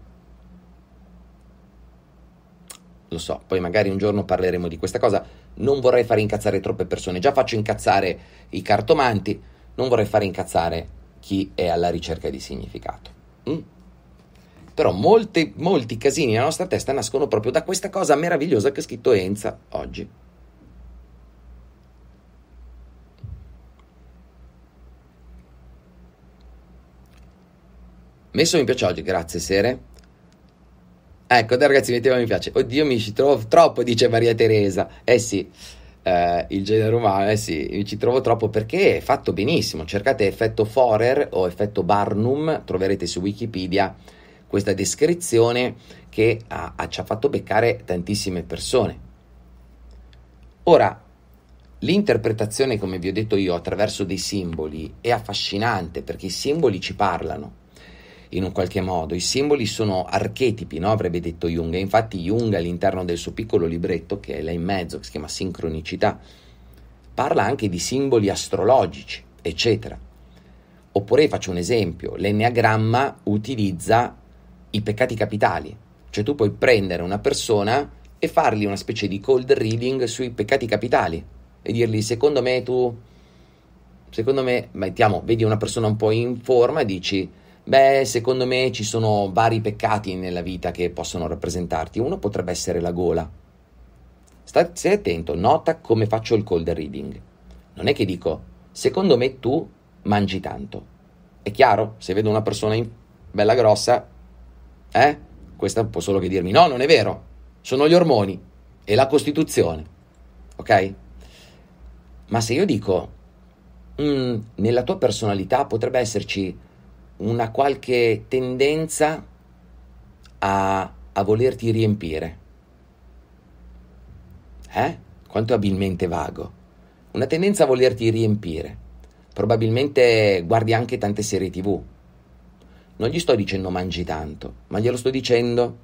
Lo so, poi magari un giorno parleremo di questa cosa. Non vorrei fare incazzare troppe persone, già faccio incazzare i cartomanti, non vorrei fare incazzare chi è alla ricerca di significato. Mm? Però molti, molti casini nella nostra testa nascono proprio da questa cosa meravigliosa che ha scritto Enza oggi. Messo mi piace oggi, grazie Sere. Ecco, dai ragazzi, metteva mi piace. Oddio, mi ci trovo troppo, dice Maria Teresa. Eh sì, eh, il genere umano, eh sì, mi ci trovo troppo perché è fatto benissimo. Cercate effetto Forer o effetto Barnum, troverete su Wikipedia questa descrizione che ha, ha, ci ha fatto beccare tantissime persone. Ora, l'interpretazione, come vi ho detto io, attraverso dei simboli è affascinante perché i simboli ci parlano in un qualche modo. I simboli sono archetipi, no? avrebbe detto Jung. E infatti Jung all'interno del suo piccolo libretto, che è là in mezzo, che si chiama Sincronicità, parla anche di simboli astrologici, eccetera. Oppure faccio un esempio, l'enneagramma utilizza i peccati capitali, cioè tu puoi prendere una persona e fargli una specie di cold reading sui peccati capitali e dirgli secondo me tu, secondo me, mettiamo, vedi una persona un po' in forma e dici Beh, secondo me ci sono vari peccati nella vita che possono rappresentarti. Uno potrebbe essere la gola. Stai attento, nota come faccio il cold reading. Non è che dico, secondo me tu mangi tanto. È chiaro? Se vedo una persona in... bella grossa, eh? Questa può solo che dirmi, no, non è vero. Sono gli ormoni e la costituzione. Ok? Ma se io dico, mm, nella tua personalità potrebbe esserci una qualche tendenza a, a volerti riempire. Eh? Quanto abilmente vago. Una tendenza a volerti riempire. Probabilmente guardi anche tante serie tv. Non gli sto dicendo mangi tanto, ma glielo sto dicendo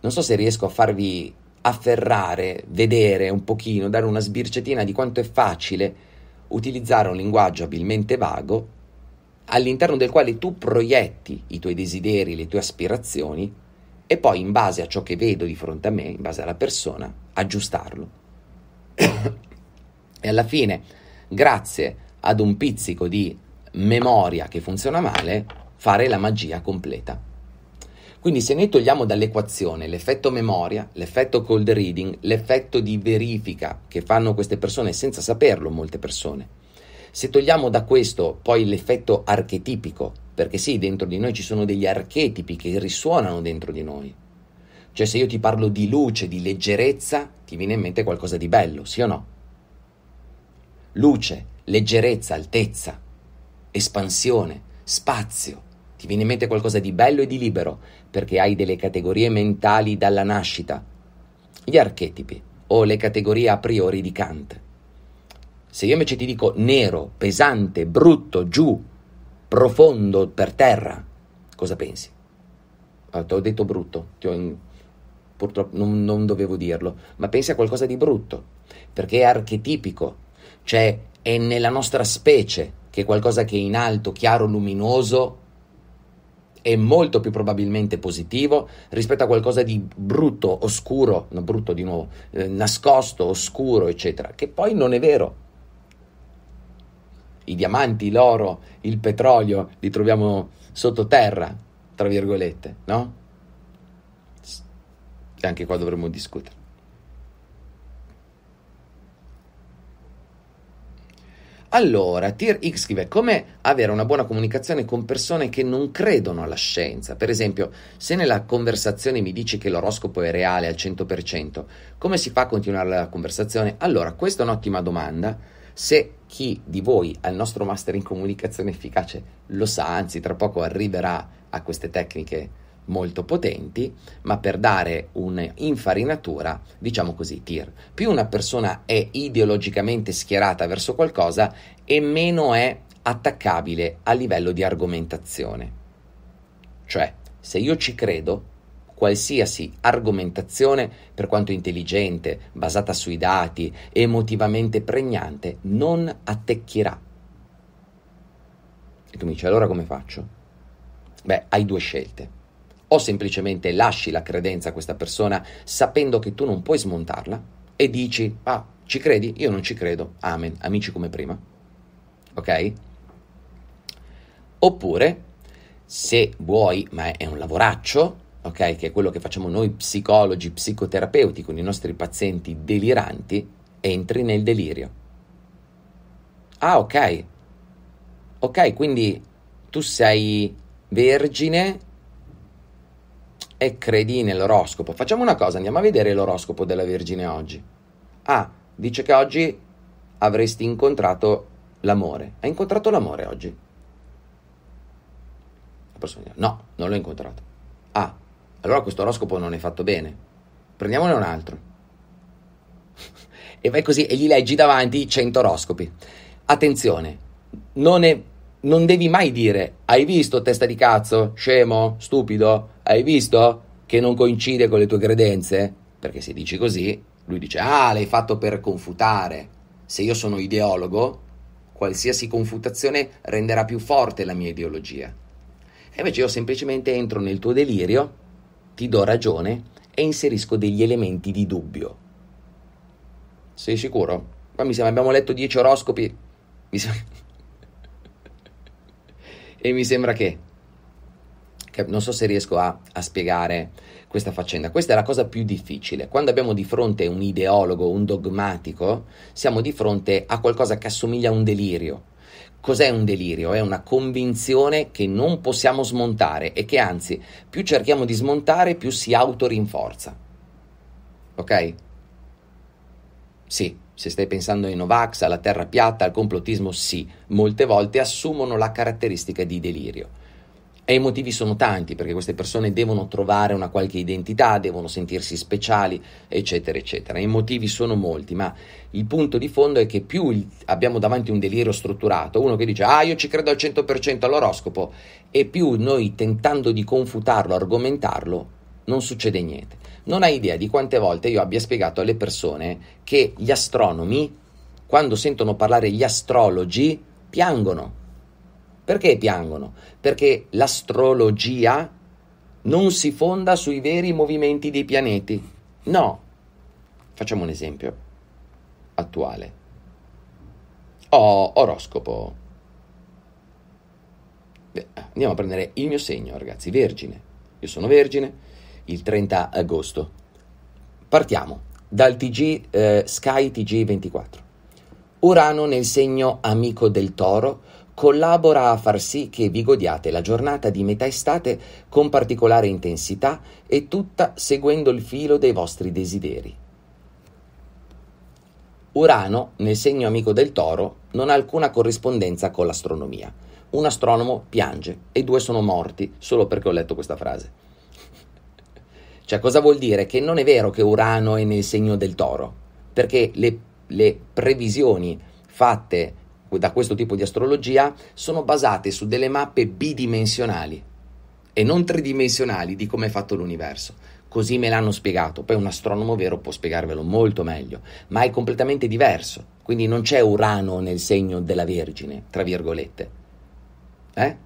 non so se riesco a farvi afferrare, vedere un pochino, dare una sbirciatina di quanto è facile utilizzare un linguaggio abilmente vago all'interno del quale tu proietti i tuoi desideri, le tue aspirazioni e poi in base a ciò che vedo di fronte a me, in base alla persona, aggiustarlo. e alla fine, grazie ad un pizzico di memoria che funziona male, fare la magia completa. Quindi se noi togliamo dall'equazione l'effetto memoria, l'effetto cold reading, l'effetto di verifica che fanno queste persone senza saperlo, molte persone, se togliamo da questo poi l'effetto archetipico, perché sì, dentro di noi ci sono degli archetipi che risuonano dentro di noi. Cioè se io ti parlo di luce, di leggerezza, ti viene in mente qualcosa di bello, sì o no? Luce, leggerezza, altezza, espansione, spazio ti viene in mente qualcosa di bello e di libero, perché hai delle categorie mentali dalla nascita, gli archetipi o le categorie a priori di Kant. Se io invece ti dico nero, pesante, brutto, giù, profondo, per terra, cosa pensi? Ah, ti ho detto brutto, ho in... purtroppo non, non dovevo dirlo, ma pensi a qualcosa di brutto, perché è archetipico, cioè è nella nostra specie che qualcosa che è in alto, chiaro, luminoso, è molto più probabilmente positivo rispetto a qualcosa di brutto, oscuro, no, brutto di nuovo, eh, nascosto, oscuro, eccetera, che poi non è vero. I diamanti, l'oro, il petrolio li troviamo sottoterra, tra virgolette, no? E anche qua dovremmo discutere. Allora, Tier X scrive come avere una buona comunicazione con persone che non credono alla scienza. Per esempio, se nella conversazione mi dici che l'oroscopo è reale al 100%, come si fa a continuare la conversazione? Allora, questa è un'ottima domanda. Se chi di voi ha il nostro master in comunicazione efficace lo sa, anzi tra poco arriverà a queste tecniche molto potenti, ma per dare un'infarinatura, diciamo così, tir. Più una persona è ideologicamente schierata verso qualcosa e meno è attaccabile a livello di argomentazione. Cioè, se io ci credo, qualsiasi argomentazione, per quanto intelligente, basata sui dati, emotivamente pregnante, non attecchirà. E tu mi dici, allora come faccio? Beh, hai due scelte o semplicemente lasci la credenza a questa persona sapendo che tu non puoi smontarla e dici, ah, ci credi? Io non ci credo, amen, amici come prima. Ok? Oppure, se vuoi, ma è un lavoraccio, ok, che è quello che facciamo noi psicologi, psicoterapeuti con i nostri pazienti deliranti, entri nel delirio. Ah, ok. Ok, quindi tu sei vergine e credi nell'oroscopo. Facciamo una cosa, andiamo a vedere l'oroscopo della Vergine oggi. Ah, dice che oggi avresti incontrato l'amore. Hai incontrato l'amore oggi? La persona dice, no, non l'ho incontrato. Ah, allora questo oroscopo non è fatto bene. Prendiamone un altro. e vai così e gli leggi davanti 100 oroscopi. Attenzione, non, è, non devi mai dire hai visto testa di cazzo, scemo, stupido, hai visto che non coincide con le tue credenze? Perché se dici così, lui dice, ah, l'hai fatto per confutare. Se io sono ideologo, qualsiasi confutazione renderà più forte la mia ideologia. E invece io semplicemente entro nel tuo delirio, ti do ragione e inserisco degli elementi di dubbio. Sei sicuro? Qua mi sembra abbiamo letto dieci oroscopi. Mi sembra... e mi sembra che non so se riesco a, a, spiegare questa faccenda. Questa è la cosa più difficile. Quando abbiamo di fronte un ideologo, un dogmatico, siamo di fronte a qualcosa che assomiglia a un delirio. Cos'è un delirio? È una convinzione che non possiamo smontare e che anzi, più cerchiamo di smontare, più si autorinforza. Ok? Sì, se stai pensando ai Novax, alla terra piatta, al complottismo, sì, molte volte assumono la caratteristica di delirio. E i motivi sono tanti, perché queste persone devono trovare una qualche identità, devono sentirsi speciali, eccetera, eccetera. I motivi sono molti, ma il punto di fondo è che più abbiamo davanti un delirio strutturato, uno che dice ah io ci credo al 100% all'oroscopo, e più noi tentando di confutarlo, argomentarlo, non succede niente. Non hai idea di quante volte io abbia spiegato alle persone che gli astronomi, quando sentono parlare gli astrologi, piangono perché piangono? Perché l'astrologia non si fonda sui veri movimenti dei pianeti. No. Facciamo un esempio attuale. Ho oroscopo. Beh, andiamo a prendere il mio segno, ragazzi, Vergine. Io sono Vergine, il 30 agosto. Partiamo dal TG eh, Sky TG24. Urano nel segno amico del toro collabora a far sì che vi godiate la giornata di metà estate con particolare intensità e tutta seguendo il filo dei vostri desideri. Urano, nel segno amico del toro, non ha alcuna corrispondenza con l'astronomia. Un astronomo piange e due sono morti solo perché ho letto questa frase. Cioè, cosa vuol dire? Che non è vero che Urano è nel segno del toro, perché le, le previsioni fatte da questo tipo di astrologia sono basate su delle mappe bidimensionali e non tridimensionali di come è fatto l'universo. Così me l'hanno spiegato, poi un astronomo vero può spiegarvelo molto meglio, ma è completamente diverso, quindi non c'è Urano nel segno della Vergine, tra virgolette. Eh?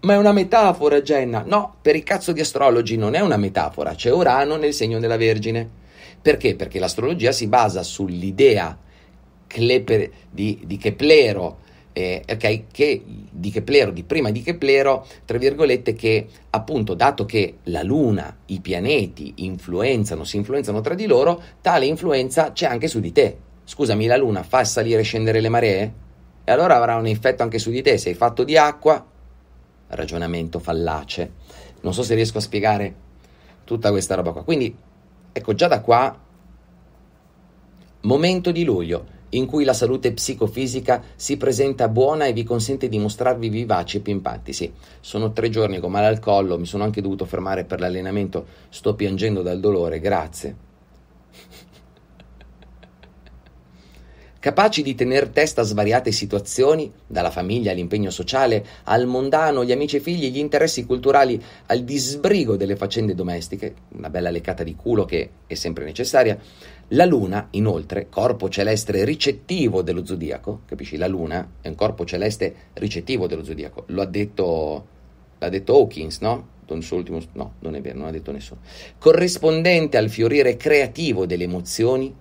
Ma è una metafora, Jenna. No, per i cazzo di astrologi non è una metafora, c'è Urano nel segno della Vergine. Perché? Perché l'astrologia si basa sull'idea Kleper, di, di Keplero, eh, okay, che, di Keplero, di prima di Keplero, tra virgolette, che appunto dato che la Luna, i pianeti influenzano, si influenzano tra di loro, tale influenza c'è anche su di te. Scusami, la Luna fa salire e scendere le maree? E allora avrà un effetto anche su di te. Sei fatto di acqua? Ragionamento fallace. Non so se riesco a spiegare tutta questa roba qua. Quindi, ecco, già da qua, momento di luglio in cui la salute psicofisica si presenta buona e vi consente di mostrarvi vivaci e Sì, Sono tre giorni con male al collo, mi sono anche dovuto fermare per l'allenamento, sto piangendo dal dolore, grazie capaci di tener testa a svariate situazioni, dalla famiglia all'impegno sociale, al mondano, gli amici e figli, gli interessi culturali, al disbrigo delle faccende domestiche, una bella leccata di culo che è sempre necessaria. La Luna, inoltre, corpo celeste ricettivo dello zodiaco, capisci? La Luna è un corpo celeste ricettivo dello zodiaco, lo ha detto, l'ha detto Hawkins, no? Ultimo, no, non è vero, non ha detto nessuno. Corrispondente al fiorire creativo delle emozioni.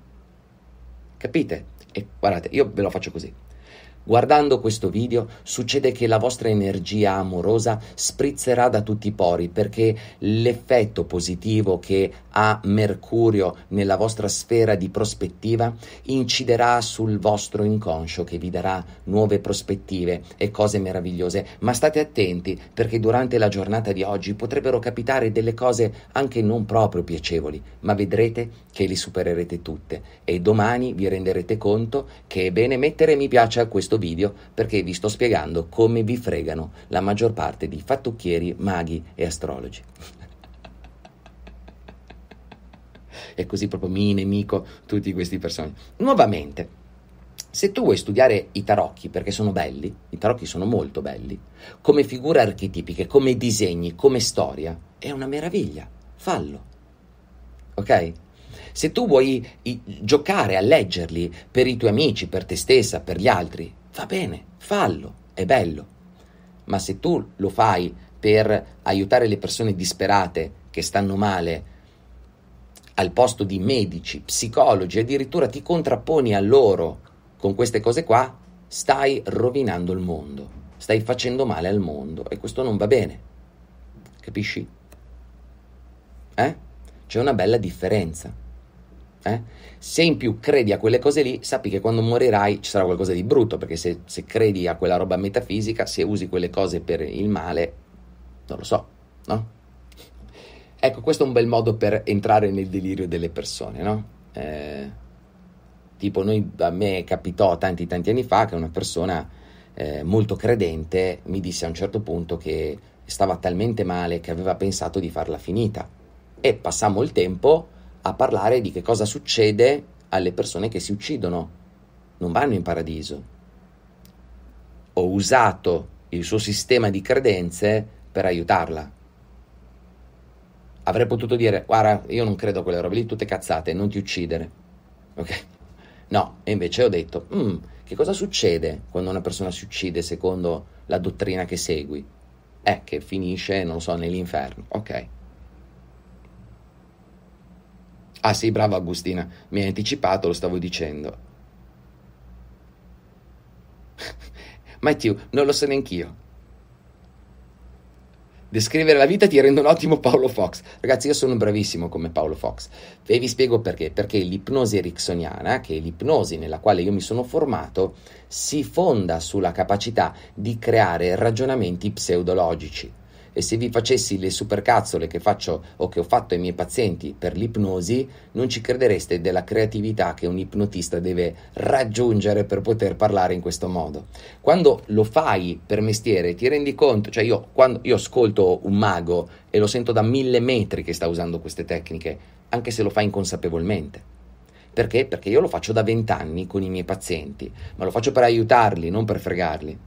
Capite? E guardate, io ve lo faccio così. Guardando questo video succede che la vostra energia amorosa sprizzerà da tutti i pori perché l'effetto positivo che ha Mercurio nella vostra sfera di prospettiva inciderà sul vostro inconscio che vi darà nuove prospettive e cose meravigliose. Ma state attenti perché durante la giornata di oggi potrebbero capitare delle cose anche non proprio piacevoli, ma vedrete che li supererete tutte e domani vi renderete conto che è bene mettere mi piace a questo questo video perché vi sto spiegando come vi fregano la maggior parte di fattucchieri, maghi e astrologi. e così proprio mi nemico tutti questi personaggi. Nuovamente, se tu vuoi studiare i tarocchi perché sono belli, i tarocchi sono molto belli, come figure archetipiche, come disegni, come storia, è una meraviglia, fallo. Ok? Se tu vuoi i- giocare a leggerli per i tuoi amici, per te stessa, per gli altri, va bene, fallo, è bello. Ma se tu lo fai per aiutare le persone disperate che stanno male, al posto di medici, psicologi, addirittura ti contrapponi a loro con queste cose qua, stai rovinando il mondo, stai facendo male al mondo e questo non va bene. Capisci? Eh? C'è una bella differenza eh? se in più credi a quelle cose lì, sappi che quando morirai ci sarà qualcosa di brutto, perché se, se credi a quella roba metafisica, se usi quelle cose per il male, non lo so, no? Ecco, questo è un bel modo per entrare nel delirio delle persone, no? Eh, tipo, noi, a me capitò tanti tanti anni fa che una persona eh, molto credente mi disse a un certo punto che stava talmente male che aveva pensato di farla finita. E passammo il tempo a parlare di che cosa succede alle persone che si uccidono, non vanno in paradiso. Ho usato il suo sistema di credenze per aiutarla. Avrei potuto dire, guarda, io non credo a quelle robe lì, tutte cazzate, non ti uccidere. Ok? No, e invece ho detto, mm, che cosa succede quando una persona si uccide secondo la dottrina che segui? È eh, che finisce, non lo so, nell'inferno. Ok. Ah sì, brava Agustina, mi hai anticipato, lo stavo dicendo. Matthew, non lo so neanch'io. Descrivere la vita ti rende un ottimo Paolo Fox. Ragazzi, io sono bravissimo come Paolo Fox. E vi spiego perché. Perché l'ipnosi ericksoniana, che è l'ipnosi nella quale io mi sono formato, si fonda sulla capacità di creare ragionamenti pseudologici e se vi facessi le supercazzole che faccio o che ho fatto ai miei pazienti per l'ipnosi, non ci credereste della creatività che un ipnotista deve raggiungere per poter parlare in questo modo. Quando lo fai per mestiere ti rendi conto, cioè io quando io ascolto un mago e lo sento da mille metri che sta usando queste tecniche, anche se lo fa inconsapevolmente. Perché? Perché io lo faccio da vent'anni con i miei pazienti, ma lo faccio per aiutarli, non per fregarli.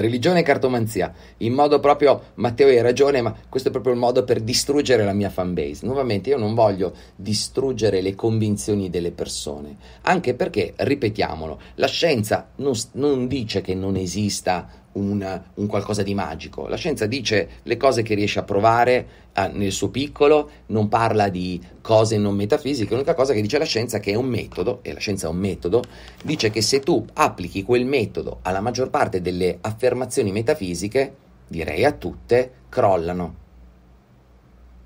religione e cartomanzia, in modo proprio, Matteo hai ragione, ma questo è proprio il modo per distruggere la mia fanbase. Nuovamente io non voglio distruggere le convinzioni delle persone, anche perché, ripetiamolo, la scienza non, non dice che non esista un, un, qualcosa di magico. La scienza dice le cose che riesce a provare eh, nel suo piccolo, non parla di cose non metafisiche, l'unica cosa che dice la scienza che è un metodo, e la scienza è un metodo, dice che se tu applichi quel metodo alla maggior parte delle affermazioni metafisiche, direi a tutte, crollano.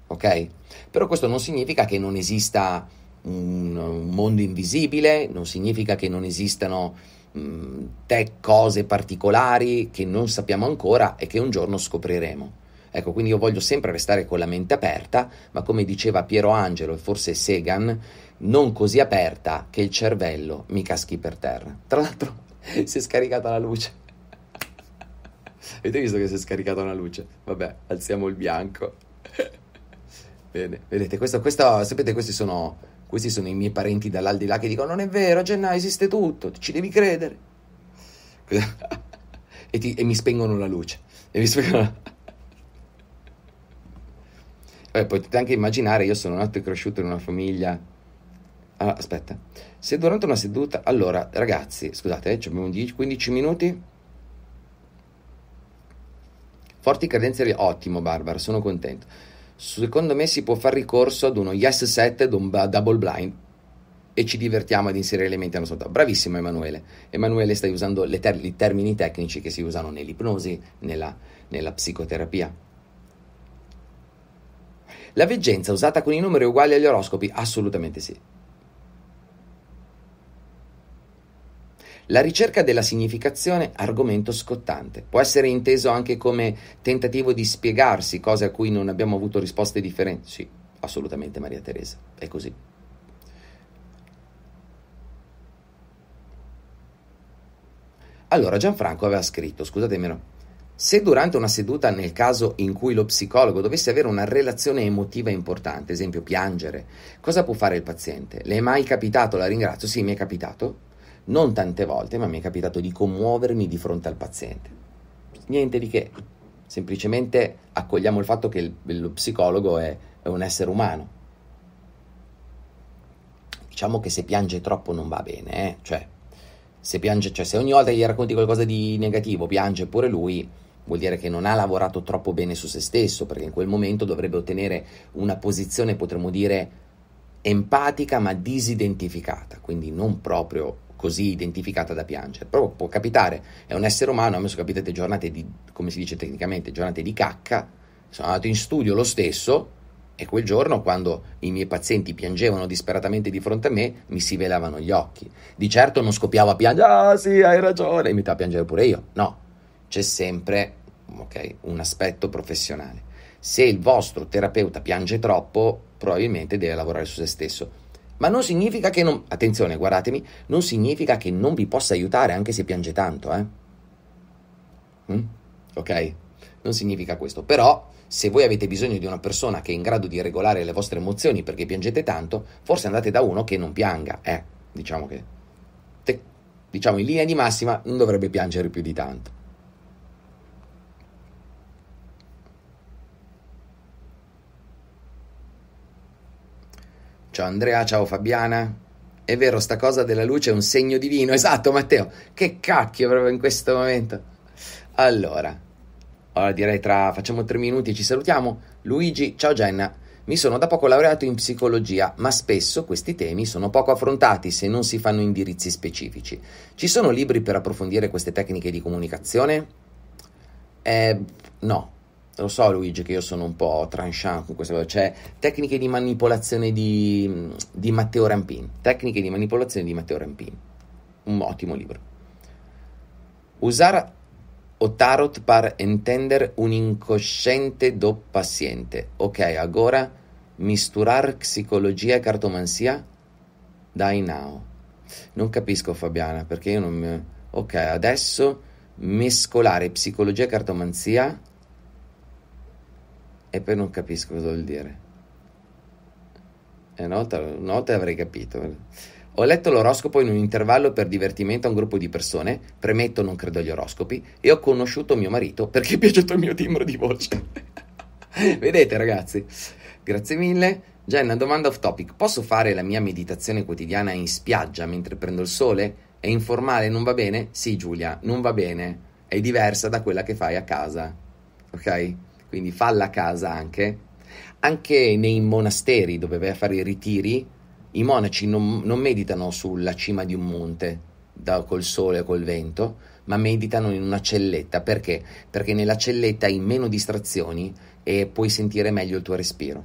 Ok? Però questo non significa che non esista un, un mondo invisibile, non significa che non esistano mh, mm, te cose particolari che non sappiamo ancora e che un giorno scopriremo. Ecco, quindi io voglio sempre restare con la mente aperta, ma come diceva Piero Angelo e forse Segan, non così aperta che il cervello mi caschi per terra. Tra l'altro si è scaricata la luce. Avete visto che si è scaricata una luce? Vabbè, alziamo il bianco. Bene, vedete, questo, questo, sapete, questi sono questi sono i miei parenti dall'aldilà che dicono: Non è vero, a gennaio esiste tutto, ci devi credere. e, ti, e, mi spengono la luce. E mi spengono Vabbè, potete anche immaginare, io sono nato e cresciuto in una famiglia. Ah, aspetta, se durante una seduta. Allora, ragazzi, scusate, eh, abbiamo 15 minuti. Forti credenze, ottimo, Barbara, sono contento. Secondo me si può fare ricorso ad uno yes set ad un double blind e ci divertiamo ad inserire elementi alla sotto. Bravissimo Emanuele. Emanuele stai usando ter- i termini tecnici che si usano nell'ipnosi, nella, nella psicoterapia. La veggenza usata con i numeri uguali agli oroscopi? Assolutamente sì. La ricerca della significazione, argomento scottante, può essere inteso anche come tentativo di spiegarsi cose a cui non abbiamo avuto risposte differenti. Sì, assolutamente Maria Teresa, è così. Allora Gianfranco aveva scritto, scusatemelo, se durante una seduta, nel caso in cui lo psicologo dovesse avere una relazione emotiva importante, esempio piangere, cosa può fare il paziente? Le è mai capitato, la ringrazio, sì mi è capitato, non tante volte, ma mi è capitato di commuovermi di fronte al paziente. Niente di che, semplicemente accogliamo il fatto che il, lo psicologo è, è un essere umano. Diciamo che se piange troppo non va bene, eh? cioè, se piange, cioè se ogni volta gli racconti qualcosa di negativo, piange pure lui, vuol dire che non ha lavorato troppo bene su se stesso, perché in quel momento dovrebbe ottenere una posizione, potremmo dire, empatica ma disidentificata, quindi non proprio così identificata da piangere, però può capitare, è un essere umano, a me sono capitate giornate di, come si dice tecnicamente, giornate di cacca, sono andato in studio lo stesso e quel giorno quando i miei pazienti piangevano disperatamente di fronte a me mi si velavano gli occhi, di certo non scoppiavo a piangere, ah sì hai ragione, e mi a piangere pure io, no, c'è sempre okay, un aspetto professionale. Se il vostro terapeuta piange troppo, probabilmente deve lavorare su se stesso ma non significa che non... Attenzione, guardatemi, non significa che non vi possa aiutare anche se piange tanto, eh? Mm? Ok? Non significa questo. Però, se voi avete bisogno di una persona che è in grado di regolare le vostre emozioni perché piangete tanto, forse andate da uno che non pianga, eh? Diciamo che... Te, diciamo, in linea di massima non dovrebbe piangere più di tanto. Ciao Andrea, ciao Fabiana. È vero, sta cosa della luce è un segno divino. Esatto, Matteo. Che cacchio proprio in questo momento. Allora, ora direi tra facciamo tre minuti e ci salutiamo. Luigi, ciao Jenna. Mi sono da poco laureato in psicologia, ma spesso questi temi sono poco affrontati se non si fanno indirizzi specifici. Ci sono libri per approfondire queste tecniche di comunicazione? Eh, no, lo so Luigi che io sono un po' tranchant con questa cosa, cioè tecniche di manipolazione di, di Matteo Rampin, tecniche di manipolazione di Matteo Rampin, un ottimo libro. Usare o tarot per entender un incosciente do paziente. Ok, agora misturar psicologia e cartomanzia? Dai now. Non capisco Fabiana perché io non mi... Ok, adesso mescolare psicologia e cartomanzia e poi non capisco cosa vuol dire. E eh, una volta avrei capito. Ho letto l'oroscopo in un intervallo per divertimento a un gruppo di persone, premetto non credo agli oroscopi, e ho conosciuto mio marito perché è piaciuto il mio timbro di voce. Vedete ragazzi? Grazie mille. Jenna, domanda off topic. Posso fare la mia meditazione quotidiana in spiaggia mentre prendo il sole? È informale, non va bene? Sì Giulia, non va bene. È diversa da quella che fai a casa. Ok? quindi falla a casa anche. Anche nei monasteri dove vai a fare i ritiri, i monaci non, non meditano sulla cima di un monte da, col sole o col vento, ma meditano in una celletta. Perché? Perché nella celletta hai meno distrazioni e puoi sentire meglio il tuo respiro.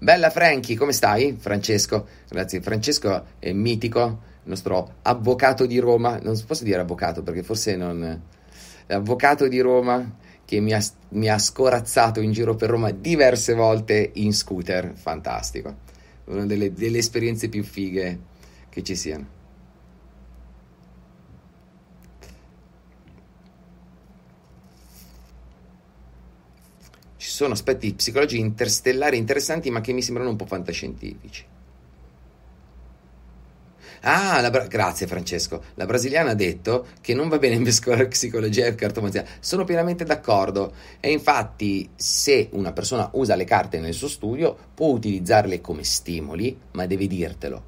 Bella Franchi, come stai? Francesco, grazie. Francesco è mitico, il nostro avvocato di Roma, non posso dire avvocato perché forse non... L'avvocato di Roma che mi ha, mi ha scorazzato in giro per Roma diverse volte in scooter, fantastico. Una delle, delle esperienze più fighe che ci siano. Ci sono aspetti psicologici interstellari interessanti ma che mi sembrano un po' fantascientifici. Ah, Bra- grazie Francesco. La brasiliana ha detto che non va bene mescolare psicologia e cartomanzia. Sono pienamente d'accordo. E infatti, se una persona usa le carte nel suo studio, può utilizzarle come stimoli, ma deve dirtelo.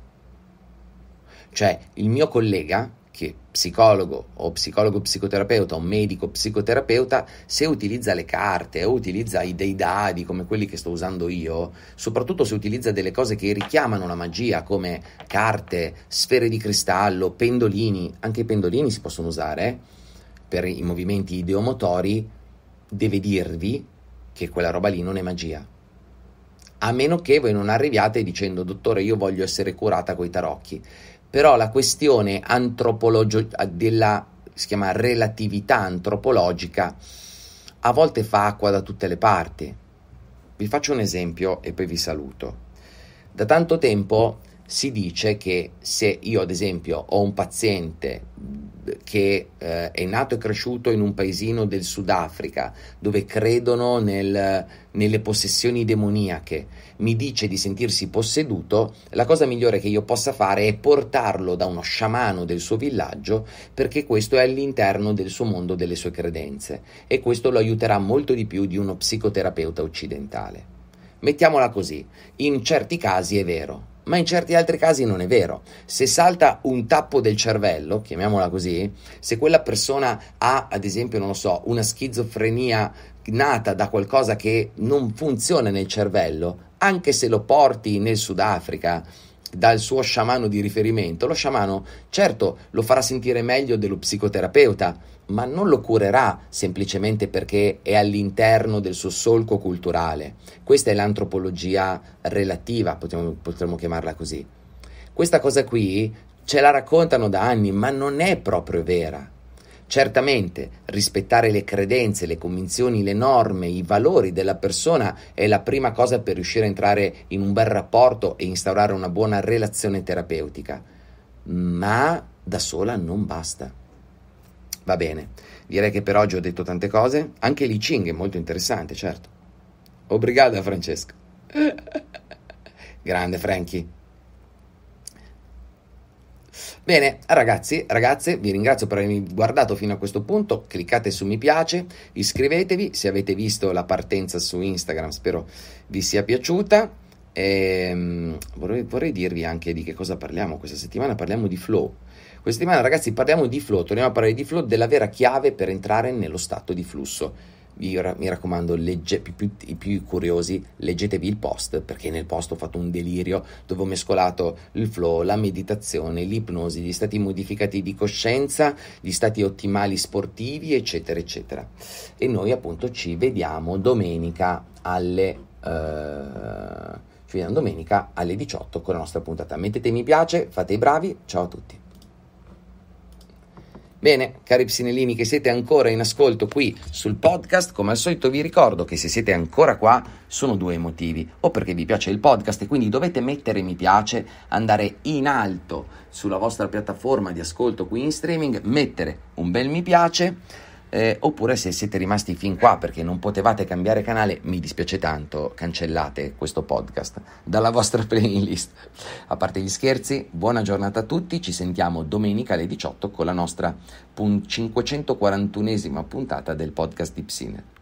Cioè, il mio collega che psicologo o psicologo psicoterapeuta o medico psicoterapeuta, se utilizza le carte o utilizza dei dadi come quelli che sto usando io, soprattutto se utilizza delle cose che richiamano la magia come carte, sfere di cristallo, pendolini, anche i pendolini si possono usare per i movimenti ideomotori, deve dirvi che quella roba lì non è magia. A meno che voi non arriviate dicendo dottore io voglio essere curata con i tarocchi però la questione antropologica della si chiama relatività antropologica a volte fa acqua da tutte le parti. Vi faccio un esempio e poi vi saluto. Da tanto tempo si dice che se io ad esempio ho un paziente che eh, è nato e cresciuto in un paesino del Sudafrica dove credono nel, nelle possessioni demoniache, mi dice di sentirsi posseduto, la cosa migliore che io possa fare è portarlo da uno sciamano del suo villaggio perché questo è all'interno del suo mondo, delle sue credenze e questo lo aiuterà molto di più di uno psicoterapeuta occidentale. Mettiamola così, in certi casi è vero, ma in certi altri casi non è vero. Se salta un tappo del cervello, chiamiamola così, se quella persona ha, ad esempio, non lo so, una schizofrenia nata da qualcosa che non funziona nel cervello, anche se lo porti nel Sudafrica, dal suo sciamano di riferimento, lo sciamano certo lo farà sentire meglio dello psicoterapeuta, ma non lo curerà semplicemente perché è all'interno del suo solco culturale. Questa è l'antropologia relativa, potremmo, potremmo chiamarla così. Questa cosa qui ce la raccontano da anni, ma non è proprio vera. Certamente rispettare le credenze, le convinzioni, le norme, i valori della persona è la prima cosa per riuscire a entrare in un bel rapporto e instaurare una buona relazione terapeutica, ma da sola non basta. Va bene, direi che per oggi ho detto tante cose, anche l'I Ching è molto interessante, certo. Obrigada Francesco. Grande Frankie. Bene, ragazzi, ragazze, vi ringrazio per avermi guardato fino a questo punto. Cliccate su mi piace, iscrivetevi. Se avete visto la partenza su Instagram, spero vi sia piaciuta. E, ehm, vorrei, vorrei dirvi anche di che cosa parliamo questa settimana. Parliamo di flow. Questa settimana, ragazzi, parliamo di flow. Torniamo a parlare di flow, della vera chiave per entrare nello stato di flusso vi ra- mi raccomando, legge- più, più, i più curiosi, leggetevi il post, perché nel post ho fatto un delirio dove ho mescolato il flow, la meditazione, l'ipnosi, gli stati modificati di coscienza, gli stati ottimali sportivi, eccetera, eccetera. E noi appunto ci vediamo domenica alle... Uh, ci vediamo domenica alle 18 con la nostra puntata. Mettete mi piace, fate i bravi, ciao a tutti. Bene, cari psinellini che siete ancora in ascolto qui sul podcast, come al solito vi ricordo che se siete ancora qua sono due motivi, o perché vi piace il podcast e quindi dovete mettere mi piace, andare in alto sulla vostra piattaforma di ascolto qui in streaming, mettere un bel mi piace eh, oppure se siete rimasti fin qua perché non potevate cambiare canale, mi dispiace tanto, cancellate questo podcast dalla vostra playlist. A parte gli scherzi, buona giornata a tutti, ci sentiamo domenica alle 18 con la nostra 541esima puntata del podcast di Psine.